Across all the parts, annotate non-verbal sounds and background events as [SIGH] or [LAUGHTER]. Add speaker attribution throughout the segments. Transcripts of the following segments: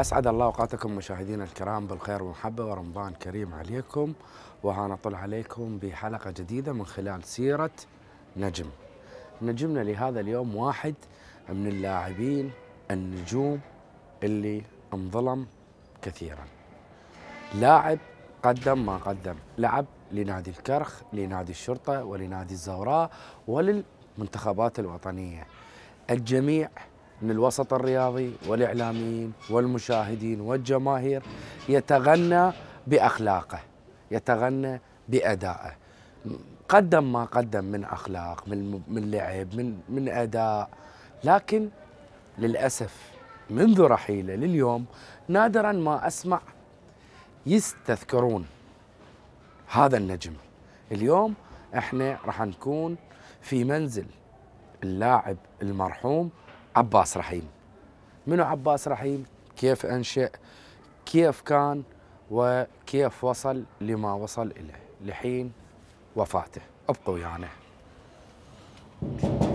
Speaker 1: أسعد الله أوقاتكم مشاهدينا الكرام بالخير والمحبة ورمضان كريم عليكم وها نطل عليكم بحلقة جديدة من خلال سيرة نجم نجمنا لهذا اليوم واحد من اللاعبين النجوم اللي انظلم كثيرا لاعب قدم ما قدم لعب لنادي الكرخ لنادي الشرطة ولنادي الزوراء وللمنتخبات الوطنية الجميع من الوسط الرياضي والإعلاميين والمشاهدين والجماهير يتغنى بأخلاقه يتغنى بأدائه قدم ما قدم من أخلاق من, من لعب من, من أداء لكن للأسف منذ رحيله لليوم نادرا ما أسمع يستذكرون هذا النجم اليوم احنا راح نكون في منزل اللاعب المرحوم عباس رحيم منو عباس رحيم كيف أنشئ كيف كان وكيف وصل لما وصل إليه لحين وفاته ابقوا ويانا يعني.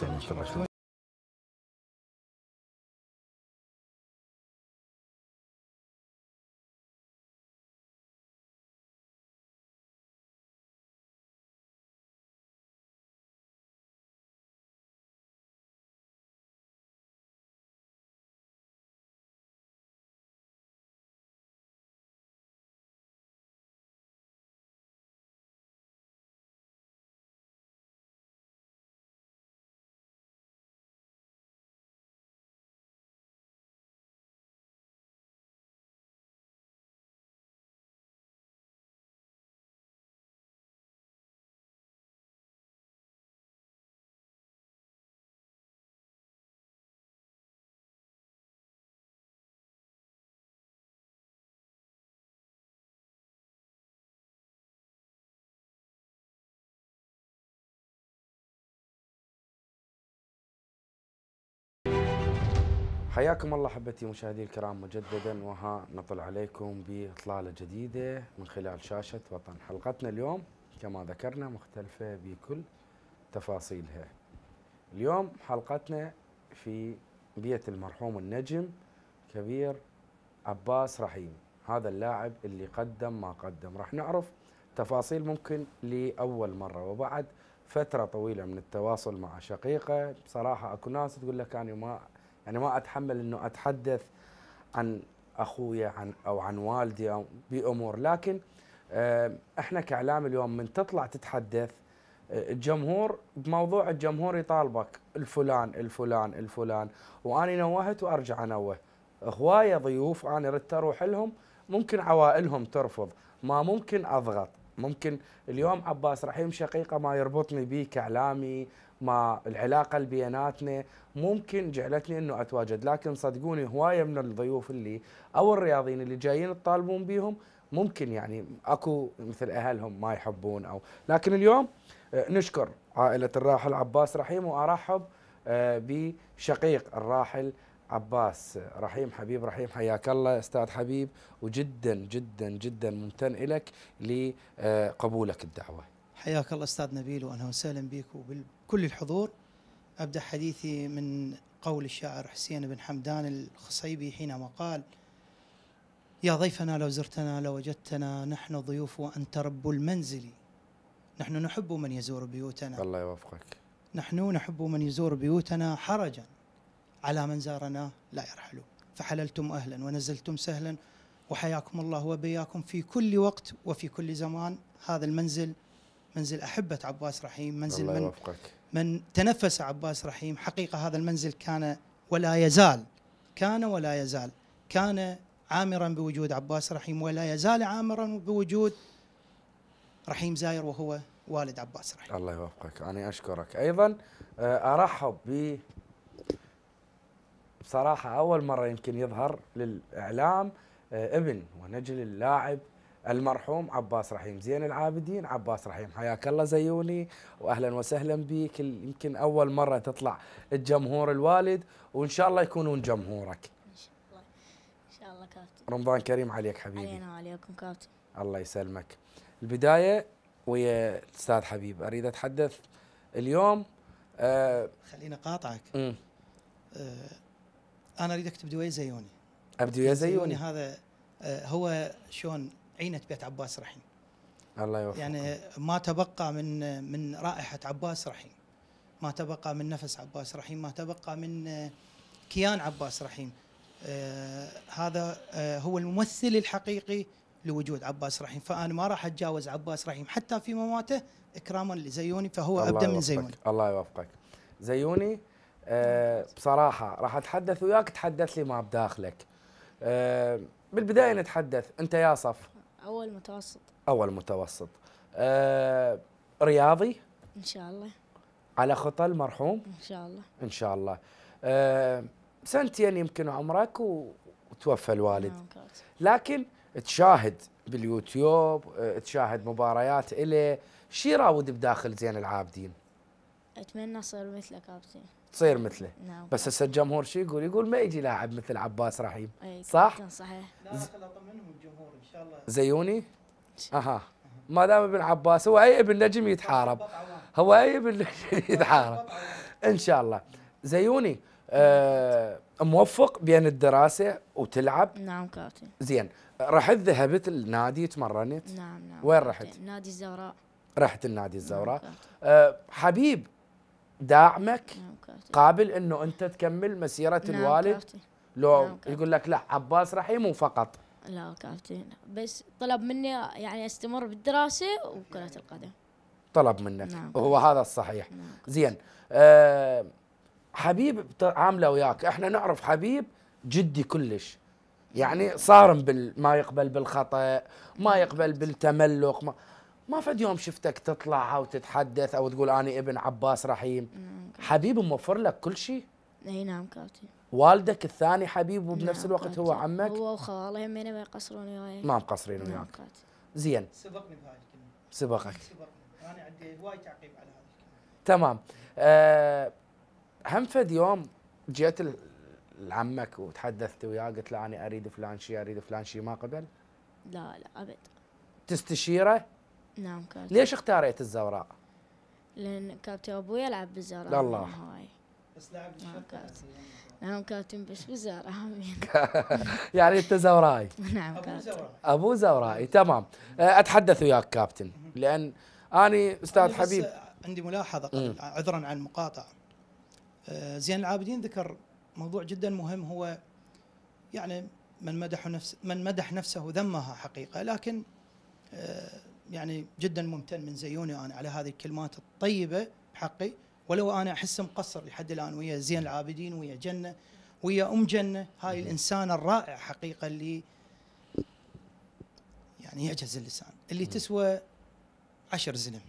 Speaker 2: 生の人たちの حياكم
Speaker 1: الله حبتي مشاهدي الكرام مجددا وها نطل عليكم بإطلالة جديدة من خلال شاشة وطن حلقتنا اليوم كما ذكرنا مختلفة بكل تفاصيلها اليوم حلقتنا في بيت المرحوم النجم كبير عباس رحيم هذا اللاعب اللي قدم ما قدم راح نعرف تفاصيل ممكن لأول مرة وبعد فترة طويلة من التواصل مع شقيقة بصراحة أكو ناس تقول لك أنا ما أنا يعني ما أتحمل أنه أتحدث عن أخويا عن أو عن والدي أو بأمور لكن آه، إحنا كإعلام اليوم من تطلع تتحدث آه، الجمهور بموضوع الجمهور يطالبك الفلان الفلان الفلان وأنا نوهت وأرجع أنوه هواية ضيوف أنا ردت أروح لهم ممكن عوائلهم ترفض ما ممكن أضغط ممكن اليوم عباس رحيم شقيقه ما يربطني به كاعلامي مع العلاقه اللي بيناتنا ممكن جعلتني انه اتواجد لكن صدقوني هوايه من الضيوف اللي او الرياضيين اللي جايين تطالبون بيهم ممكن يعني اكو مثل اهلهم ما يحبون او لكن اليوم آه، نشكر عائله الراحل عباس رحيم وارحب آه، بشقيق الراحل عباس رحيم حبيب رحيم حياك الله استاذ حبيب وجدا جدا جدا ممتن لك لقبولك الدعوه.
Speaker 2: حياك الله استاذ نبيل واهلا وسهلا بك وبال كل الحضور أبدأ حديثي من قول الشاعر حسين بن حمدان الخصيبي حينما قال يا ضيفنا لو زرتنا لوجدتنا نحن ضيوف وأنت رب المنزل نحن نحب من يزور بيوتنا
Speaker 1: الله يوفقك
Speaker 2: نحن نحب من يزور بيوتنا حرجا على من زارنا لا يرحل فحللتم أهلا ونزلتم سهلا وحياكم الله وبياكم في كل وقت وفي كل زمان هذا المنزل منزل أحبة عباس رحيم منزل الله من يوفقك. من تنفس عباس رحيم حقيقة هذا المنزل كان ولا يزال كان ولا يزال كان عامرا بوجود عباس رحيم ولا يزال عامرا بوجود رحيم زاير وهو والد عباس
Speaker 1: رحيم الله يوفقك أنا أشكرك أيضا آه، أرحب ب بصراحة أول مرة يمكن يظهر للإعلام آه، ابن ونجل اللاعب المرحوم عباس رحيم زين العابدين عباس رحيم حياك الله زيوني واهلا وسهلا بك يمكن اول مره تطلع الجمهور الوالد وان شاء الله يكونون جمهورك
Speaker 3: ان شاء الله ان شاء الله كابتن
Speaker 1: رمضان كريم عليك حبيبي علينا
Speaker 3: وعليكم كابتن
Speaker 1: الله يسلمك البدايه ويا استاذ حبيب اريد اتحدث اليوم آه خليني اقاطعك آه
Speaker 2: انا اريد اكتب دوي زيوني ابدي ويا زيوني هذا آه، هو شلون عينة بيت عباس رحيم الله يوفقك يعني ما تبقى من من رائحه عباس رحيم ما تبقى من نفس عباس رحيم ما تبقى من كيان عباس رحيم آه هذا آه هو الممثل الحقيقي لوجود عباس رحيم فانا ما راح اتجاوز عباس رحيم حتى في مماته اكراما لزيوني فهو ابدا من زيوني
Speaker 1: الله يوفقك زيوني أه بصراحه راح اتحدث وياك تحدث لي ما بداخلك أه بالبدايه نتحدث انت يا صف
Speaker 3: اول متوسط
Speaker 1: اول متوسط آه رياضي ان شاء الله على خطى المرحوم ان شاء الله ان شاء الله آه سنتين يمكن عمرك وتوفى الوالد نعم، لكن تشاهد باليوتيوب آه، تشاهد مباريات إلي شي راود بداخل زين العابدين
Speaker 3: اتمنى اصير مثلك كابتن
Speaker 1: تصير مثله نعم. بس هسه الجمهور شو يقول يقول ما يجي لاعب مثل عباس رحيم أي صح
Speaker 3: صحيح لا اطمنهم
Speaker 1: الجمهور ان شاء الله زيوني اها ما دام ابن عباس هو اي ابن نجم يتحارب هو اي ابن نجم يتحارب ان شاء الله زيوني آه موفق بين الدراسه وتلعب
Speaker 3: نعم كابتن زين
Speaker 1: رحت ذهبت النادي تمرنت نعم نعم وين رحت
Speaker 3: نادي الزوراء
Speaker 1: رحت النادي الزوراء نعم آه حبيب داعمك نعم، قابل انه انت تكمل مسيره نعم الوالد لو نعم يقول لك لا عباس رحيم فقط لا كابتن
Speaker 3: بس طلب مني يعني استمر بالدراسه وكره القدم
Speaker 1: طلب منك نعم وهو هذا الصحيح نعم زين أه حبيب عامله وياك احنا نعرف حبيب جدي كلش يعني صارم بال ما يقبل بالخطا ما نعم، يقبل بالتملق ما ما فد يوم شفتك تطلع او تتحدث او تقول اني ابن عباس رحيم حبيب موفر لك كل شيء
Speaker 3: اي نعم كابتن
Speaker 1: والدك الثاني حبيب
Speaker 3: وبنفس نعم الوقت كابتن. هو عمك هو وخاله همين ما يقصرون وياي ما مقصرين نعم وياك نعم
Speaker 1: زين سبقني
Speaker 2: بهاي الكلمه سبقك سبقني
Speaker 3: انا عندي وايد تعقيب على
Speaker 1: هذه الكلمه تمام أه هم فد يوم جيت لعمك وتحدثت وياه قلت له انا اريد فلان شيء اريد فلان شيء ما قبل؟
Speaker 3: لا لا ابد
Speaker 1: تستشيره؟ نعم كابتن ليش اختاريت الزوراء؟
Speaker 3: لأن كابتن أبوي يلعب بالزوراء الله هاي بس لعب نعم كابتن نعم كابتن بس بالزوراء
Speaker 1: [LAUGHS] يعني أنت زوراي [LAUGHS] نعم كابتن أبو زوراي تمام أه، أتحدث وياك كابتن
Speaker 2: لأن أني
Speaker 3: أستاذ حبيب
Speaker 2: عندي ملاحظة قبل عذرا عن المقاطعة أه، زين العابدين ذكر موضوع جدا مهم هو يعني من مدح نفس من مدح نفسه ذمها حقيقة لكن أه، يعني جدا ممتن من زيوني انا على هذه الكلمات الطيبه بحقي ولو انا احس مقصر لحد الان ويا زين العابدين ويا جنه ويا ام جنه هاي الانسانه الرائعه حقيقه اللي يعني يعجز اللسان اللي تسوى عشر زلم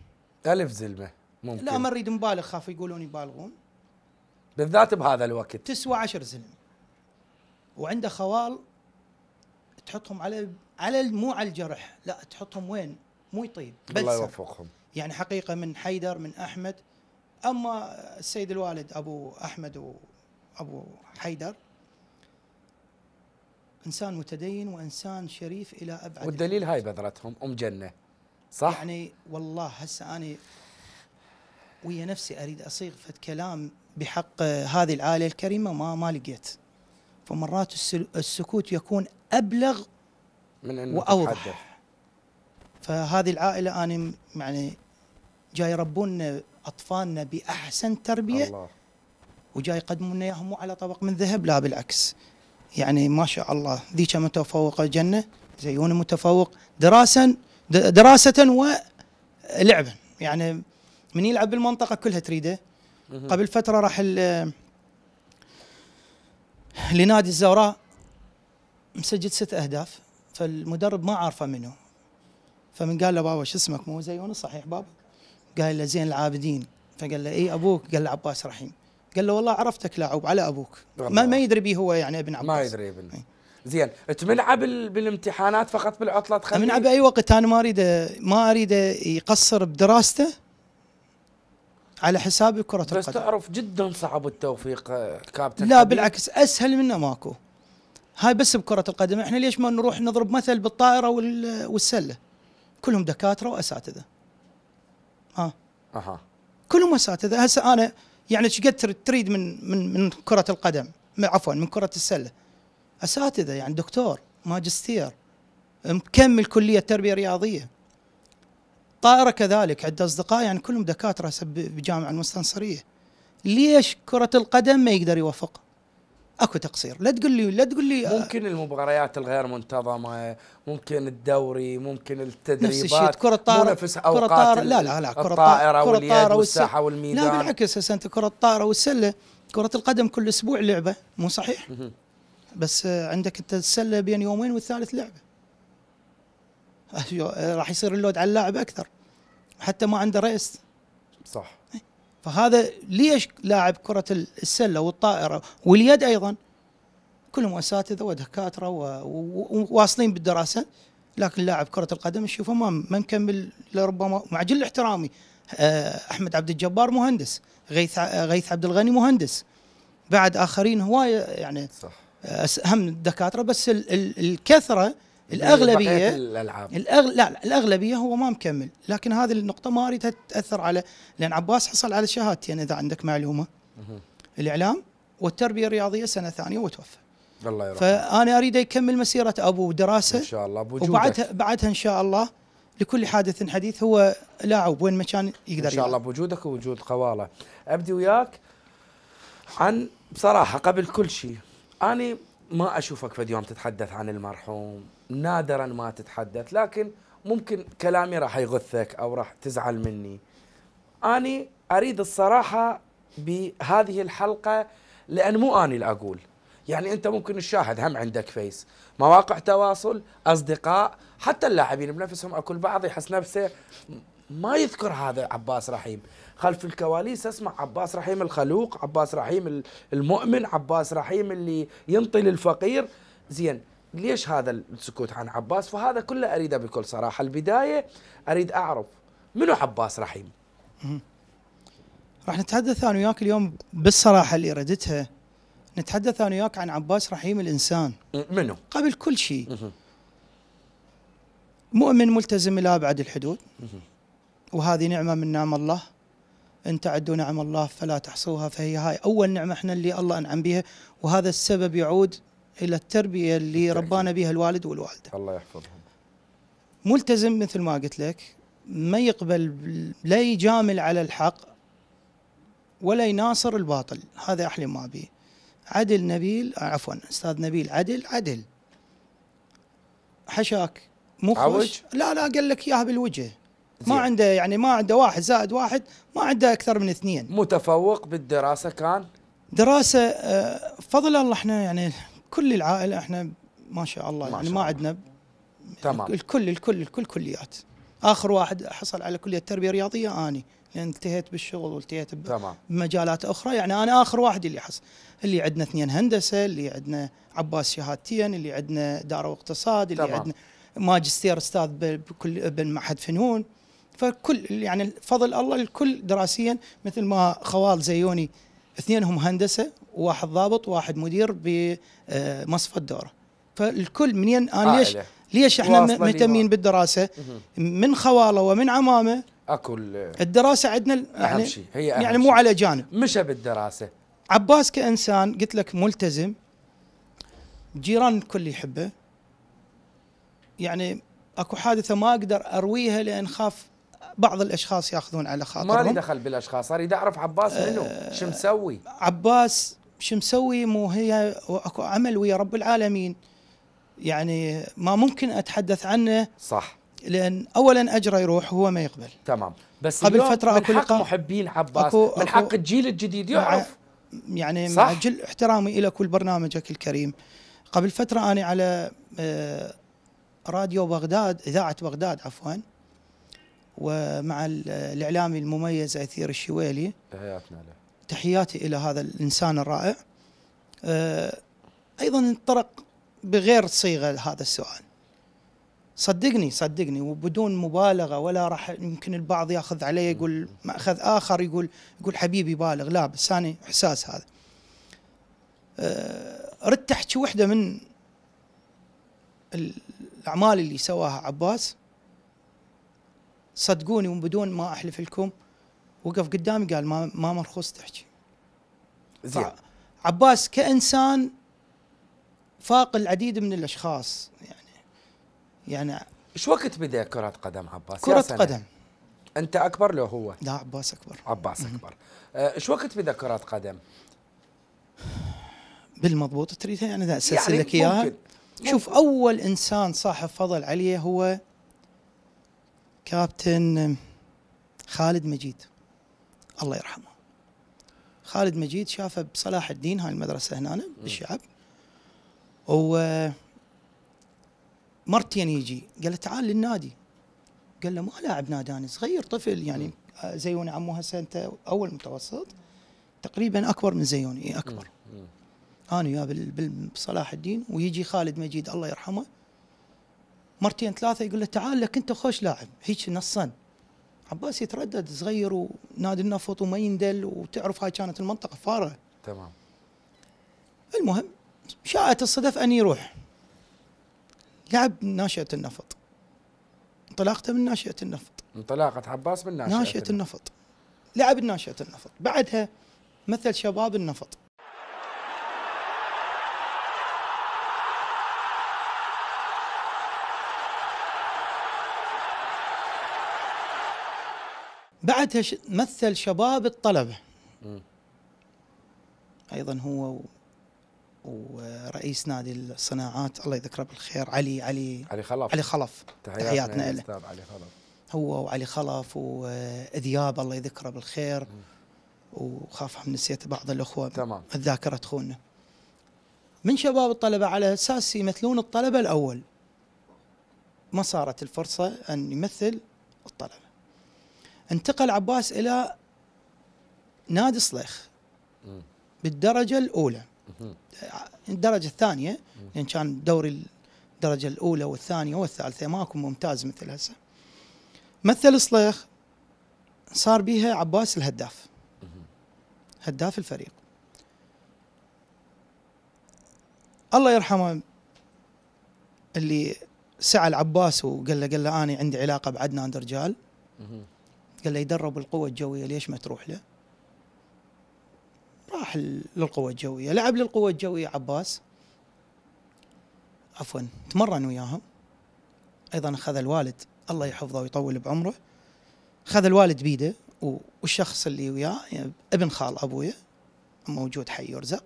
Speaker 2: ألف زلمة ممكن لا ما أريد مبالغ خاف يقولون يبالغون بالذات بهذا الوقت تسوى عشر زلم وعنده خوال تحطهم على على مو على الجرح لا تحطهم وين مو يطيب بس الله يوفقهم يعني حقيقه من حيدر من احمد اما السيد الوالد ابو احمد وابو حيدر انسان متدين وانسان شريف الى ابعد
Speaker 1: والدليل هاي بذرتهم ام
Speaker 2: جنه صح يعني والله هسه انا ويا نفسي اريد اصيغ فد كلام بحق هذه العائله الكريمه ما ما لقيت فمرات السكوت يكون ابلغ من انه واوضح تتحدث. فهذه العائله انا يعني جاي يربون اطفالنا باحسن تربيه الله. وجاي يقدمون لنا اياهم مو على طبق من ذهب لا بالعكس يعني ما شاء الله ذيك متفوقه جنه زيون متفوق دراسا دراسه ولعبا يعني من يلعب بالمنطقه كلها تريده قبل فتره راح لنادي الزوراء مسجل ست اهداف فالمدرب ما عارفه منه فمن قال له بابا شو اسمك مو زيوني صحيح بابا قال له زين العابدين فقال له اي ابوك قال له عباس رحيم قال له والله عرفتك لاعب على ابوك ما, ما يدري به هو يعني ابن عباس ما يدري
Speaker 1: ابن إيه. زين تمنعه بالامتحانات فقط بالعطله تخليه منعه باي
Speaker 2: وقت انا ما اريده ما اريده يقصر بدراسته على حساب كرة القدم بس تعرف
Speaker 1: جدا صعب التوفيق آه، كابتن لا بالعكس
Speaker 2: اسهل منه ماكو هاي بس بكرة القدم احنا ليش ما نروح نضرب مثل بالطائرة والسلة كلهم دكاتره واساتذه ها آه. اها كلهم اساتذه هسه انا يعني ايش قد تريد من من من كره القدم عفوا من كره السله اساتذه يعني دكتور ماجستير مكمل كليه تربيه رياضيه طائره كذلك عند اصدقاء يعني كلهم دكاتره بجامعه المستنصريه ليش كره القدم ما يقدر يوفق اكو تقصير لا تقول لي لا
Speaker 1: تقول لي آه، ممكن المباريات الغير منتظمه ممكن الدوري ممكن التدريبات نفس الشيء كره الطائرة كره الطائره لا لا لا كره الطائره كره الطائره والساحه والميدان لا بالعكس
Speaker 2: هسه انت كره الطائره والسله كره القدم كل اسبوع لعبه مو صحيح؟ بس آه، عندك انت السله بين يومين والثالث لعبه [LAUGHS] أيوه، راح يصير اللود على اللاعب اكثر حتى ما عنده رأس صح فهذا ليش لاعب كرة السلة والطائرة واليد أيضا كلهم أساتذة ودكاترة وواصلين بالدراسة لكن لاعب كرة القدم نشوفه ما ما مكمل لربما مع جل احترامي آه، أحمد عبد الجبار مهندس غيث غيث عبد الغني مهندس بعد آخرين هواية يعني صح أهم الدكاترة بس الكثرة الاغلبيه
Speaker 1: الالعاب الأغل...
Speaker 2: لا, لا الاغلبيه هو ما مكمل لكن هذه النقطه ما اريدها تاثر على لان عباس حصل على شهادتين اذا عندك معلومه الاعلام والتربيه الرياضيه سنه ثانيه وتوفى الله يرحمه فانا اريده يكمل مسيره ابوه دراسه ان شاء الله بوجودك وبعدها بعدها ان شاء الله لكل حادث حديث هو لاعب وين ما كان يقدر ان شاء الله بوجودك ووجود قواله
Speaker 1: ابدي وياك عن بصراحه قبل كل شيء اني ما اشوفك في عم تتحدث عن المرحوم نادرا ما تتحدث لكن ممكن كلامي راح يغثك او راح تزعل مني اني اريد الصراحه بهذه الحلقه لان مو اني اللي اقول يعني انت ممكن تشاهد هم عندك فيس مواقع تواصل اصدقاء حتى اللاعبين بنفسهم اكل بعض يحس نفسه ما يذكر هذا عباس رحيم خلف الكواليس اسمع عباس رحيم الخلوق عباس رحيم المؤمن عباس رحيم اللي ينطي للفقير زين ليش هذا السكوت عن عباس فهذا كله أريده بكل صراحة البداية أريد أعرف منو عباس رحيم
Speaker 2: راح نتحدث أنا وياك اليوم بالصراحة اللي ردتها نتحدث أنا وياك عن عباس رحيم الإنسان منو قبل كل شيء مؤمن ملتزم إلى أبعد الحدود وهذه نعمة من نعم الله ان تعدوا نعم الله فلا تحصوها فهي هاي اول نعمه احنا اللي الله انعم بها وهذا السبب يعود الى التربيه اللي ربانا بها الوالد والوالده الله يحفظهم ملتزم مثل ما قلت لك ما يقبل لا يجامل على الحق ولا يناصر الباطل هذا احلم ما به عدل نبيل عفوا استاذ نبيل عدل عدل حشاك مو خوش لا لا قال لك اياها بالوجه ما عنده يعني ما عنده واحد زائد واحد ما عنده اكثر من اثنين متفوق بالدراسه كان دراسه آه، فضل الله احنا يعني كل العائله احنا ما شاء الله ما يعني شاء ما عندنا تمام الكل الكل الكل كليات اخر واحد حصل على كليه تربيه رياضيه اني لان انتهيت بالشغل والتهيت بمجالات اخرى يعني انا اخر واحد اللي حصل اللي عندنا اثنين هندسه اللي عندنا عباس شهادتين اللي عندنا دار واقتصاد اللي عندنا ماجستير استاذ بكل بمعهد فنون فكل يعني فضل الله الكل دراسيا مثل ما خوال زيوني اثنينهم هندسه واحد ضابط واحد مدير بمصفى آه، الدوره فالكل منين انا آه، ليش آه، ليش احنا مهتمين بالدراسه من خواله ومن عمامه اكو الدراسه عندنا اهم يعني شيء هي يعني أهم يعني مو على جانب مشى بالدراسه عباس كانسان قلت لك ملتزم جيران الكل يحبه يعني اكو حادثه ما اقدر ارويها لان خاف بعض الاشخاص ياخذون على خاطرهم ما لي
Speaker 1: دخل بالاشخاص اريد اعرف عباس منو أه شو
Speaker 2: مسوي عباس شو مسوي مو هي اكو عمل ويا رب العالمين يعني ما ممكن اتحدث عنه صح لان اولا اجره يروح وهو ما يقبل تمام بس قبل فتره اكو حق محبين عباس أكو من حق
Speaker 1: الجيل الجديد يعرف
Speaker 2: يعني صح؟ مع جل احترامي إلى كل برنامجك الكريم قبل فتره انا على آه، راديو بغداد اذاعه بغداد عفوا ومع الاعلامي المميز اثير الشويلي
Speaker 1: تحياتنا له
Speaker 2: تحياتي الى هذا الانسان الرائع أه، ايضا انطرق بغير صيغه هذا السؤال صدقني صدقني وبدون مبالغه ولا راح يمكن البعض ياخذ عليه يقول ماخذ اخر يقول يقول حبيبي بالغ لا بس انا احساس هذا أه، ردت احكي وحده من الاعمال اللي سواها عباس صدقوني وبدون ما احلف لكم وقف قدامي قال ما ما مرخص تحكي زين عباس كانسان فاق العديد من الاشخاص يعني
Speaker 1: يعني ايش وقت بدا كرة قدم عباس؟ كرة قدم
Speaker 2: انت اكبر لو هو؟ لا عباس اكبر عباس اكبر
Speaker 1: أه، ايش أه وقت بدا كرة قدم؟
Speaker 2: بالمضبوط تريدها يعني اسس يعني لك اياها شوف اول انسان صاحب فضل عليه هو كابتن خالد مجيد الله يرحمه خالد مجيد شافه بصلاح الدين هاي المدرسه هنا بالشعب و مرتين يجي قال له تعال للنادي قال له ما لاعب ناداني صغير طفل يعني زيوني عمو هسه انت اول متوسط تقريبا اكبر من زيوني إيه، اكبر انا وياه بصلاح الدين ويجي خالد مجيد الله يرحمه مرتين ثلاثه يقول له تعال لك انت خوش لاعب هيك نصا عباس يتردد صغير ونادي النفط وما يندل وتعرف هاي كانت المنطقه فاره تمام المهم شاءت الصدف ان يروح لعب ناشئه النفط انطلاقته من ناشئه النفط انطلاقه
Speaker 1: عباس من ناشئه, ناشئة النفط.
Speaker 2: النفط لعب ناشئه النفط بعدها مثل شباب النفط بعدها مثل شباب الطلبة أيضا هو ورئيس نادي الصناعات الله يذكره بالخير علي علي علي خلف علي خلف تحياتنا له علي خلف هو وعلي خلف وذياب الله يذكره بالخير وخاف نسيت بعض الاخوه تمام الذاكره تخوننا من شباب الطلبه على اساس يمثلون الطلبه الاول ما صارت الفرصه ان يمثل الطلبه انتقل عباس الى نادي صليخ بالدرجه الاولى الدرجه الثانيه لان يعني كان دوري الدرجه الاولى والثانيه والثالثه ماكو ممتاز مثل هسه مثل صليخ صار بيها عباس الهداف هداف الفريق الله يرحمه اللي سعى العباس وقال له قال له انا عندي علاقه بعدنان درجال قال له يدرب القوة الجوية ليش ما تروح له؟ راح للقوة الجوية لعب للقوة الجوية عباس عفوا تمرن وياهم أيضا أخذ الوالد الله يحفظه ويطول بعمره خذ الوالد بيده والشخص اللي وياه يعني ابن خال أبويا موجود حي يرزق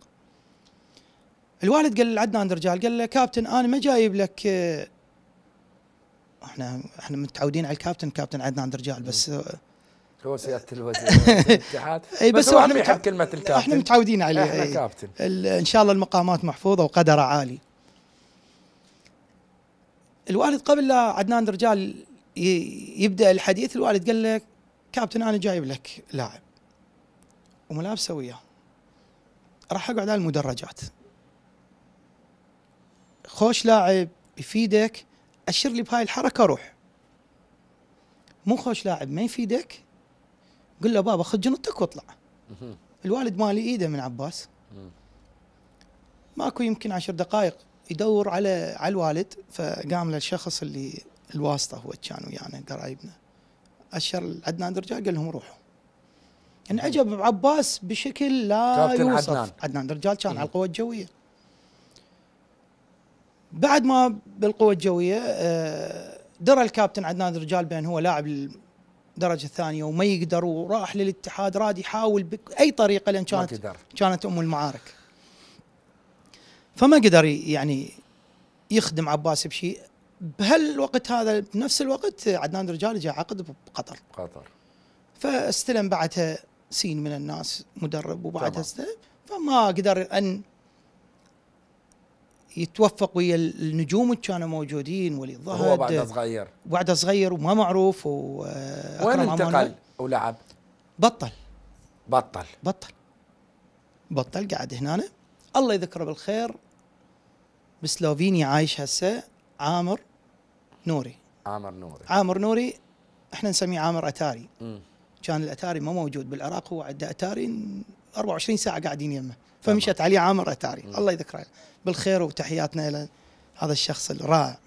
Speaker 2: الوالد قال لعدنان رجال قال له كابتن أنا ما جايب لك احنا احنا متعودين على الكابتن كابتن عدنان درجال بس
Speaker 1: هو سياده الوزير [LAUGHS] الاتحاد اي بس, بس هو احنا متعودين
Speaker 2: كلمه الكابتن احنا متعودين عليه احنا كابتن ان شاء الله المقامات محفوظه وقدره عالي الوالد قبل لا عدنان درجال يبدا الحديث الوالد قال له كابتن انا جايب لك لاعب وملابسه وياه راح اقعد على المدرجات خوش لاعب يفيدك اشر لي بهاي الحركه روح مو خوش لاعب ما يفيدك قل له بابا خذ جنطتك واطلع الوالد مالي ايده من عباس ماكو يمكن عشر دقائق يدور على على الوالد فقام للشخص اللي الواسطه هو كان ويانا قرايبنا اشر عدنان درجال قال لهم روحوا انعجب يعني بعباس بشكل لا يوصف عدنان, عدنان درجال كان على القوه الجويه بعد ما بالقوه الجويه آه، درى الكابتن عدنان الرجال بان هو لاعب الدرجه الثانيه وما يقدر وراح للاتحاد راد يحاول باي طريقه لان كانت كانت ام المعارك فما قدر يعني يخدم عباس بشيء بهالوقت هذا بنفس الوقت عدنان الرجال جاء عقد بقطر بقطر فاستلم بعدها سين من الناس مدرب وبعدها استلم فما قدر ان يتوفق ويا النجوم اللي كانوا موجودين ولي الظهد هو بعده صغير بعده صغير وما معروف وين انتقل ولعب؟ بطل بطل بطل بطل قاعد هنا الله يذكره بالخير بسلوفينيا عايش هسه عامر نوري عامر نوري عامر نوري احنا نسميه عامر اتاري م. كان الاتاري ما موجود بالعراق هو عنده اتاري 24 ساعه قاعدين يمه فمشت عليه عامر أتاري الله يذكره بالخير وتحياتنا إلى هذا الشخص الرائع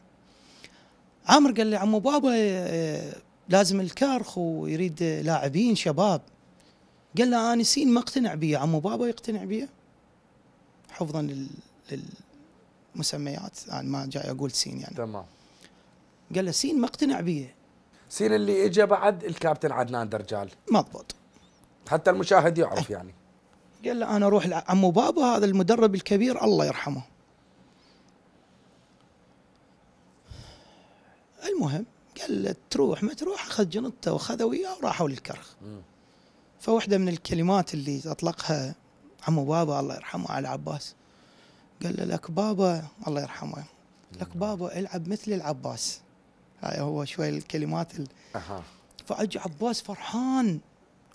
Speaker 2: عامر قال لي عمو بابا آه، لازم الكارخ ويريد لاعبين شباب قال له سين ما اقتنع بي عمو بابا يقتنع بي حفظا للمسميات أنا يعني ما جاي أقول سين يعني تمام قال له سين ما اقتنع بي
Speaker 1: سين اللي اجى بعد الكابتن عدنان درجال مضبوط حتى المشاهد يعرف يعني
Speaker 2: قال له انا اروح لعمو بابا هذا المدرب الكبير الله يرحمه المهم قال له تروح ما تروح اخذ جنطته واخذه وياه وراحوا للكرخ فواحده من الكلمات اللي اطلقها عمو بابا الله يرحمه على عباس قال له لك بابا الله يرحمه لك بابا العب مثل العباس هاي هو شوي الكلمات ال... فاجى عباس فرحان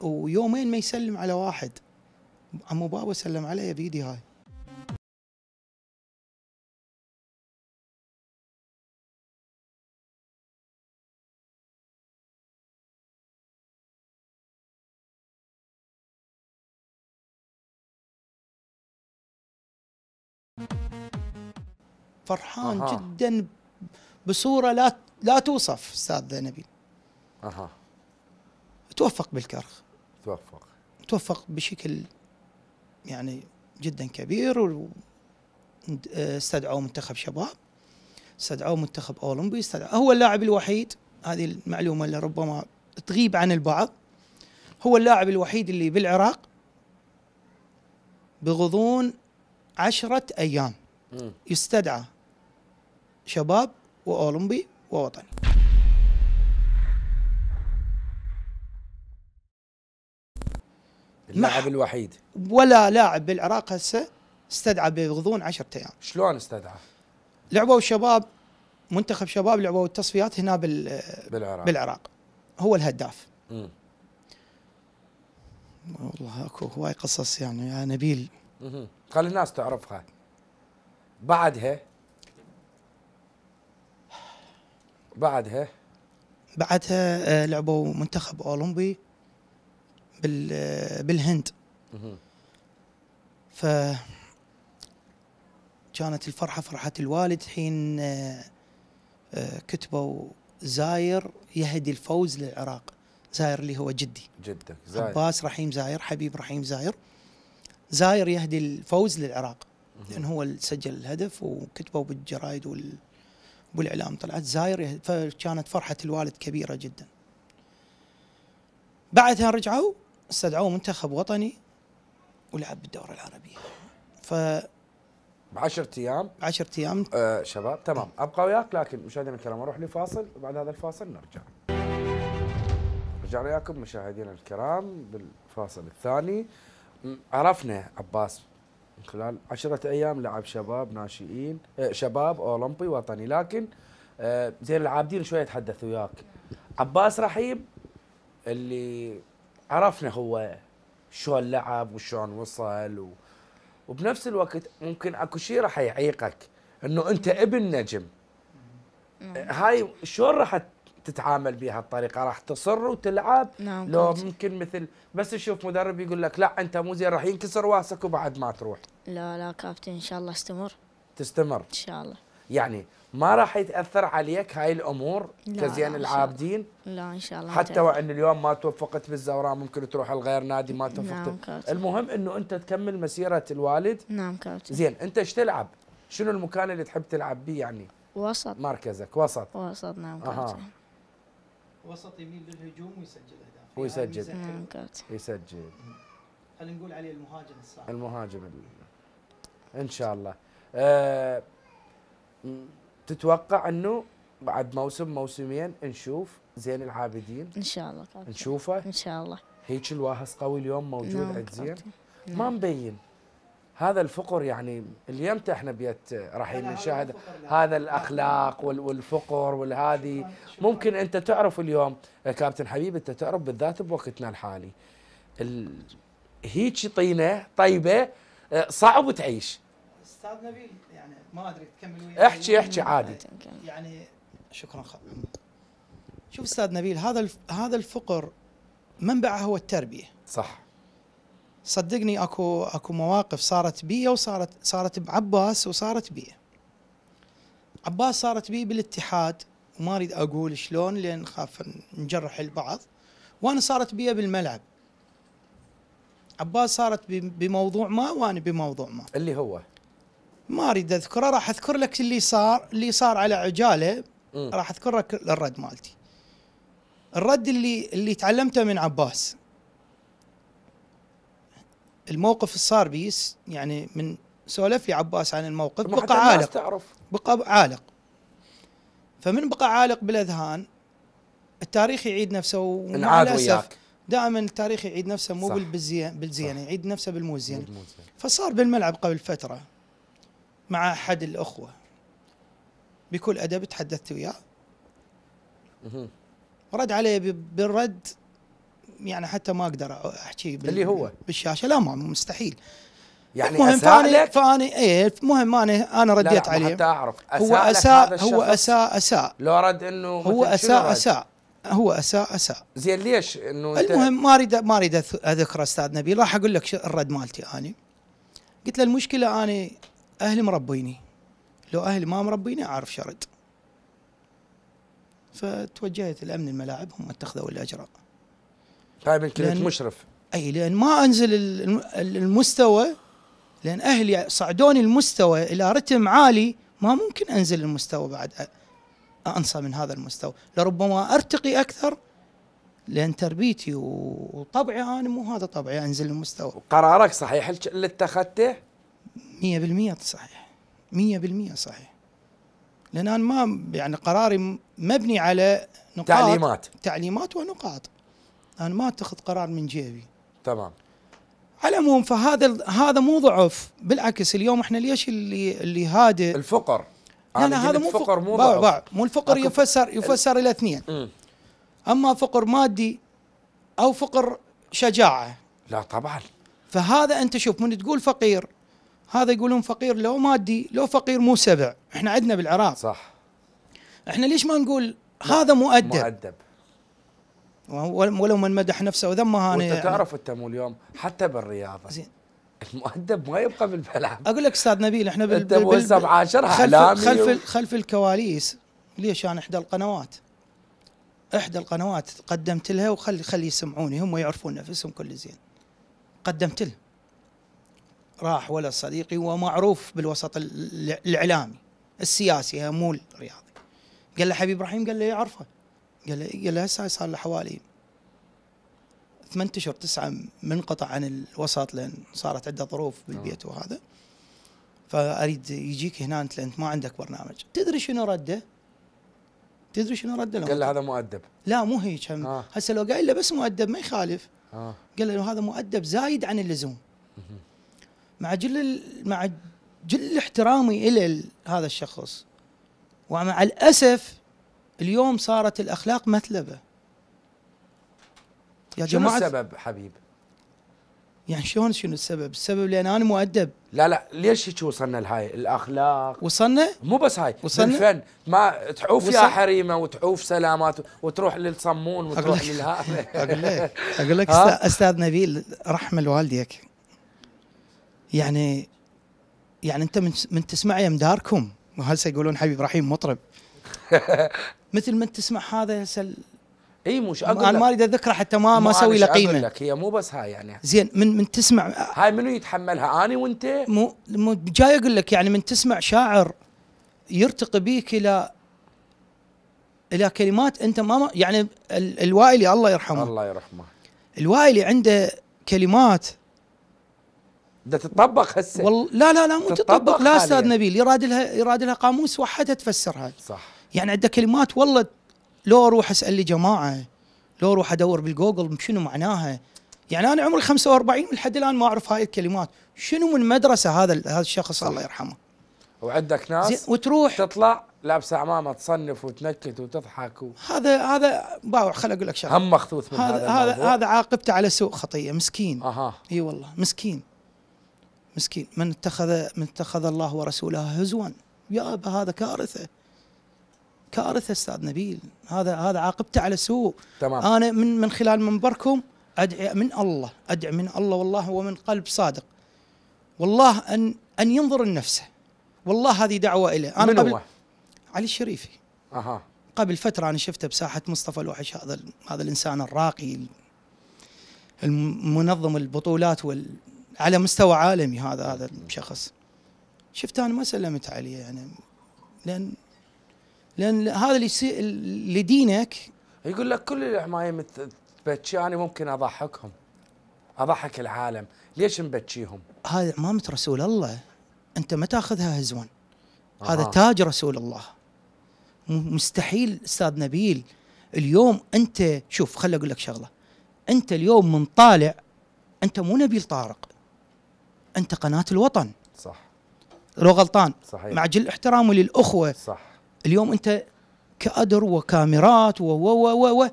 Speaker 2: ويومين ما يسلم على واحد عمو بابا سلم علي بيدي هاي فرحان أها. جدا بصوره لا لا توصف استاذ نبيل اها توفق بالكرخ توفق توفق بشكل يعني جدا كبير استدعوا منتخب شباب استدعوا منتخب اولمبي استدعوا هو اللاعب الوحيد هذه المعلومه اللي ربما تغيب عن البعض هو اللاعب الوحيد اللي بالعراق بغضون عشرة أيام يستدعى شباب وأولمبي ووطني اللاعب الوحيد ولا لاعب بالعراق هسه استدعى بغضون 10 ايام شلون استدعى؟ لعبوا الشباب منتخب شباب لعبوا التصفيات هنا بال
Speaker 1: بالعراق بالعراق
Speaker 2: هو الهداف امم والله اكو هواي قصص يعني يا نبيل
Speaker 1: خلي الناس تعرفها بعدها بعدها
Speaker 2: بعدها آه، لعبوا منتخب اولمبي بالهند ف كانت الفرحه فرحه الوالد حين آه، كتبوا زاير يهدي الفوز للعراق زاير اللي هو جدي
Speaker 1: جدك زاير عباس
Speaker 2: رحيم زاير حبيب رحيم زاير زاير يهدي الفوز للعراق لان هو اللي سجل الهدف وكتبوا بالجرايد وال والاعلام طلعت زاير فكانت فرحه الوالد كبيره جدا بعدها رجعوا استدعوه منتخب وطني ولعب بالدورة العربية ف 10 ايام 10 ايام
Speaker 1: آه شباب تمام ابقى وياك لكن مشاهدينا الكرام اروح لفاصل وبعد هذا الفاصل نرجع رجعنا وياكم مشاهدينا الكرام بالفاصل الثاني عرفنا عباس من خلال عشرة ايام لعب شباب ناشئين آه، شباب اولمبي وطني لكن آه، زين العابدين شويه تحدث وياك عباس رحيم اللي عرفنا هو شلون لعب وشلون وصل و... وبنفس الوقت ممكن اكو شيء راح يعيقك انه انت ابن نجم نعم. هاي شلون راح تتعامل بها الطريقه راح تصر وتلعب نعم لو ممكن مثل بس تشوف مدرب يقول لك لا انت مو زين راح ينكسر راسك وبعد ما تروح
Speaker 3: لا لا كابتن ان شاء الله استمر
Speaker 1: تستمر ان شاء الله يعني ما راح يتاثر عليك هاي الامور كزين العابدين
Speaker 3: لا ان شاء الله حتى وان
Speaker 1: اليوم ما توفقت بالزوراء ممكن تروح لغير نادي ما نعم، توفقت نعم كابتن المهم انه انت تكمل مسيره الوالد
Speaker 3: نعم كابتن زين
Speaker 1: انت ايش تلعب؟ شنو المكان اللي تحب تلعب بيه يعني؟ وسط مركزك وسط
Speaker 3: وسط نعم كابتن
Speaker 2: وسط يميل للهجوم ويسجل اهداف ويسجل نعم
Speaker 1: كابتن يسجل
Speaker 2: خلينا نقول عليه المهاجم الصعب
Speaker 1: المهاجم ان شاء الله آه تتوقع انه بعد موسم موسمين نشوف زين العابدين ان شاء الله كابتن. نشوفه ان شاء الله هيك الواهس قوي اليوم موجود نعم، عند زين نعم. ما مبين هذا الفقر يعني اللي احنا بيت رحيم نشاهد هذا الاخلاق والفقر والهذه ممكن انت تعرف اليوم كابتن حبيب انت تعرف بالذات بوقتنا الحالي هيك طينه طيبه صعب تعيش
Speaker 2: استاذ نبيل ما ادري تكمل وياي احكي احكي عادي يعني شكرا خ... شوف استاذ نبيل هذا الف... هذا الفقر منبعه هو التربيه صح صدقني اكو اكو مواقف صارت بي وصارت صارت بعباس وصارت بي عباس صارت بي بالاتحاد وما اريد اقول شلون لان خاف نجرح البعض وانا صارت بي بالملعب عباس صارت بموضوع ما وانا بموضوع ما اللي هو ما اريد اذكره راح اذكر لك اللي صار اللي صار على عجاله راح اذكر لك الرد مالتي الرد اللي اللي تعلمته من عباس الموقف اللي صار بيس يعني من سولف لي عباس عن الموقف بقى عالق تعرف. بقى عالق فمن بقى عالق بالاذهان التاريخ يعيد نفسه ومع الاسف دائما التاريخ يعيد نفسه مو بالزين بالزين يعيد نفسه بالمو فصار بالملعب قبل فتره مع احد الاخوه بكل ادب تحدثت وياه رد علي بالرد يعني حتى ما اقدر احكي اللي هو بالشاشه لا ما مستحيل يعني مهم فاني فاني ايه المهم انا انا رديت لا لا
Speaker 1: عليه حتى اعرف
Speaker 2: أساء هو اساء هو اساء اساء لو
Speaker 1: رد انه هو اساء اساء
Speaker 2: هو اساء اساء
Speaker 1: زين ليش انه المهم
Speaker 2: ما اريد ما اريد اذكر استاذ نبيل راح اقول لك الرد مالتي اني قلت له المشكله اني اهلي مربيني لو اهلي ما مربيني اعرف شرد فتوجهت الامن الملاعب هم اتخذوا الاجراء طيب من كنت مشرف اي لان ما انزل المستوى لان اهلي صعدوني المستوى الى رتم عالي ما ممكن انزل المستوى بعد انصى من هذا المستوى لربما ارتقي اكثر لان تربيتي وطبعي انا مو هذا طبعي انزل المستوى قرارك صحيح اللي اتخذته مية بالمية صحيح مية بالمية صحيح لأن أنا ما يعني قراري مبني على نقاط تعليمات تعليمات ونقاط أنا ما أتخذ قرار من جيبي تمام على العموم فهذا هذا مو ضعف بالعكس اليوم احنا ليش اللي اللي هادئ الفقر
Speaker 4: لا لا هذا مو فقر مو باع باع مو الفقر يفسر يفسر
Speaker 2: الى اثنين اما فقر مادي او فقر شجاعه لا طبعا فهذا انت شوف من تقول فقير هذا يقولون فقير لو مادي لو فقير مو سبع احنا عندنا بالعراق صح احنا ليش ما نقول هذا مؤدب مؤدب ولو من مدح نفسه وذمها انا وانت تعرف
Speaker 1: انت مو اليوم حتى بالرياضه زين المؤدب ما يبقى بالملعب
Speaker 2: اقول لك استاذ نبيل احنا بال انت بال... عاشر خلف خلف, و... خلف الكواليس ليش انا احدى القنوات احدى القنوات قدمت لها وخلي خلي يسمعوني هم يعرفون نفسهم كل زين قدمت لهم راح ولد صديقي ومعروف بالوسط الاعلامي السياسي مو الرياضي قال له حبيب ابراهيم قال له يعرفه قال له قال له هسه صار له حوالي ثمان اشهر تسعه منقطع عن الوسط لان صارت عنده ظروف نعم. بالبيت وهذا فاريد يجيك هنا انت لان ما عندك برنامج تدري شنو رده؟ تدري شنو رده قال له هذا مؤدب لا مو هيك آه. هسه لو قايل له بس مؤدب ما يخالف آه. قال له هذا مؤدب زايد عن اللزوم مع جل مع جل احترامي الى هذا الشخص ومع الاسف اليوم صارت الاخلاق مثلبه يا جماعة شنو
Speaker 1: السبب حبيب؟
Speaker 2: يعني شلون شنو
Speaker 1: السبب؟ السبب لان انا مؤدب لا لا ليش هيك وصلنا لهاي الاخلاق وصلنا؟ مو بس هاي وصلنا الفن ما تحوف يا حريمه وتحوف سلامات وتروح للصمون وتروح للهذا اقول لك اقول لك [LAUGHS]
Speaker 2: استاذ نبيل رحم والديك يعني يعني انت من, من تسمع يم داركم وهسه يقولون حبيب ابراهيم مطرب [LAUGHS] مثل من تسمع هذا هسه اي مش اقول انا ما اريد اذكره حتى ما ما اسوي له قيمه لك
Speaker 1: هي مو بس هاي يعني
Speaker 2: زين من من تسمع
Speaker 1: هاي منو يتحملها انا وانت
Speaker 2: مو مو جاي اقول لك يعني من تسمع شاعر يرتقي بيك الى الى كلمات انت ما يعني الوائلي الله يرحمه الله يرحمه الوائلي عنده كلمات
Speaker 1: ده تطبق هسه والله
Speaker 2: لا لا لا مو تطبق لا استاذ نبيل يراد لها يراد لها قاموس وحدها تفسرها صح يعني عندها كلمات والله لو اروح اسال لي جماعه لو اروح ادور بالجوجل شنو معناها يعني انا عمري 45 لحد الان ما اعرف هاي الكلمات شنو من مدرسه هذا هذا الشخص صح. الله يرحمه
Speaker 1: وعندك ناس وتروح تطلع لابسه عمامه تصنف وتنكت وتضحك و...
Speaker 2: هذا هذا باوع خل اقول لك شغله هم مخثوث من هذا هذا, هذا عاقبته على سوء خطيه مسكين اها اي والله مسكين مسكين من اتخذ من اتخذ الله ورسوله هزوا يا أبا هذا كارثة كارثة أستاذ نبيل هذا هذا عاقبته على سوء تمام. أنا من من خلال منبركم أدعي من الله أدعي من الله والله ومن قلب صادق والله أن أن ينظر لنفسه والله هذه دعوة إليه أنا من قبل هو؟ علي الشريفي أها قبل فترة أنا شفته بساحة مصطفى الوحش هذا هذا الإنسان الراقي المنظم البطولات وال على مستوى عالمي هذا هذا الشخص شفت انا ما سلمت عليه يعني لان لان هذا اللي يصير لدينك
Speaker 1: يقول لك كل الحمايه تبكي انا ممكن اضحكهم اضحك العالم ليش
Speaker 2: مبكيهم؟ هذا امامه رسول الله انت ما تاخذها هزوا آه. هذا تاج رسول الله مستحيل استاذ نبيل اليوم انت شوف خليني اقول لك شغله انت اليوم من طالع انت مو نبيل طارق انت قناه الوطن صح لو غلطان صحيح. مع جل احترامي للاخوه صح اليوم انت كادر وكاميرات و و و و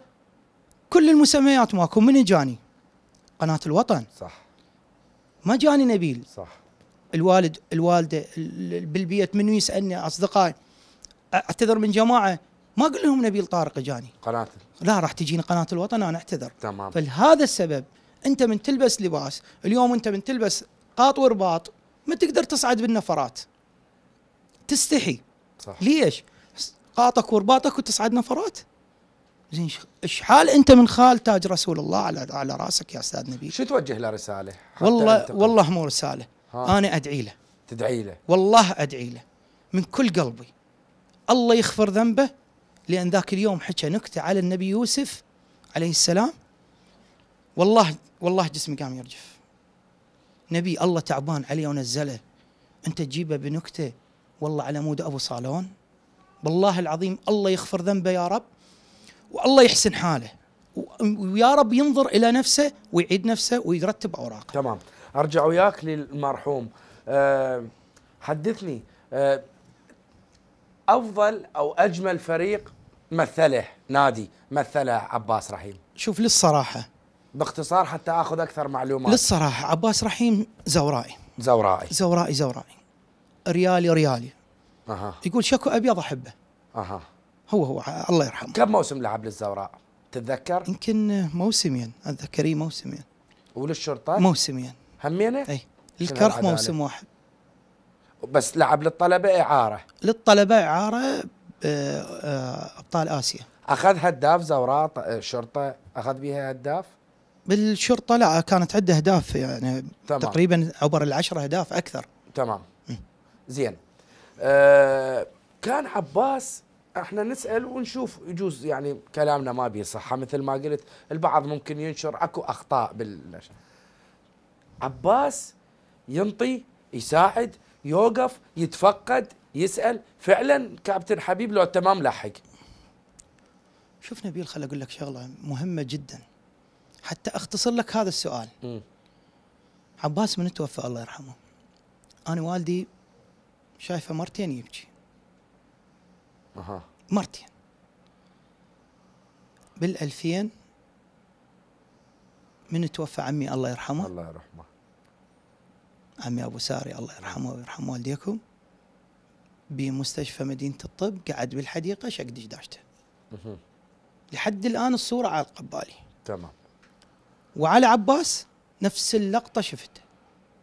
Speaker 2: كل المسميات ماكو من جاني قناه الوطن صح ما جاني نبيل صح الوالد الوالده بالبيت منو يسالني اصدقائي اعتذر من جماعه ما اقول لهم نبيل طارق جاني قناه لا راح تجيني قناه الوطن انا اعتذر تمام فلهذا السبب انت من تلبس لباس اليوم انت من تلبس قاط ورباط ما تقدر تصعد بالنفرات تستحي صح. ليش قاطك ورباطك وتصعد نفرات زين ايش حال انت من خال تاج رسول الله على على راسك يا استاذ نبيل
Speaker 1: شو توجه له رساله
Speaker 2: والله والله مو رساله ها. انا ادعي له تدعي له والله ادعي له من كل قلبي الله يغفر ذنبه لان ذاك اليوم حكى نكته على النبي يوسف عليه السلام والله والله جسمي قام يرجف نبي الله تعبان عليه ونزله انت تجيبه بنكته والله على مود ابو صالون والله العظيم الله يغفر ذنبه يا رب والله يحسن حاله ويا رب ينظر الى نفسه ويعيد نفسه ويرتب اوراقه تمام ارجع
Speaker 1: وياك للمرحوم أه حدثني أه افضل او اجمل فريق مثله نادي مثله عباس رحيم
Speaker 2: شوف للصراحه باختصار حتى اخذ اكثر معلومات للصراحه عباس رحيم زورائي زورائي زورائي زورائي ريالي ريالي اها يقول شكو ابيض احبه اها هو هو الله يرحمه كم موسم لعب للزوراء تتذكر يمكن موسمين اتذكر اي موسمين وللشرطه موسمين همينه اي
Speaker 1: الكرخ موسم واحد بس لعب للطلبه اعاره
Speaker 2: للطلبه اعاره آه، آه، ابطال اسيا اخذ هداف زوراء
Speaker 1: شرطه اخذ بها هداف
Speaker 2: بالشرطه لا كانت عده اهداف يعني تمام. تقريبا عبر العشرة اهداف اكثر
Speaker 1: تمام زين أه كان عباس احنا نسال ونشوف يجوز يعني كلامنا ما بيصح صحه مثل ما قلت البعض ممكن ينشر اكو اخطاء بال عباس ينطي يساعد يوقف يتفقد يسال فعلا كابتن حبيب لو تمام لحق
Speaker 2: شوف نبيل خل اقول لك شغله مهمه جدا حتى اختصر لك هذا السؤال م. عباس من توفى الله يرحمه انا والدي شايفه مرتين يبكي اها مرتين بال2000 من توفى عمي الله يرحمه الله يرحمه عمي ابو ساري الله يرحمه ويرحم والديكم بمستشفى مدينه الطب قعد بالحديقه شق دشداشته لحد الان الصوره على قبالي تمام وعلى عباس نفس اللقطه شفتها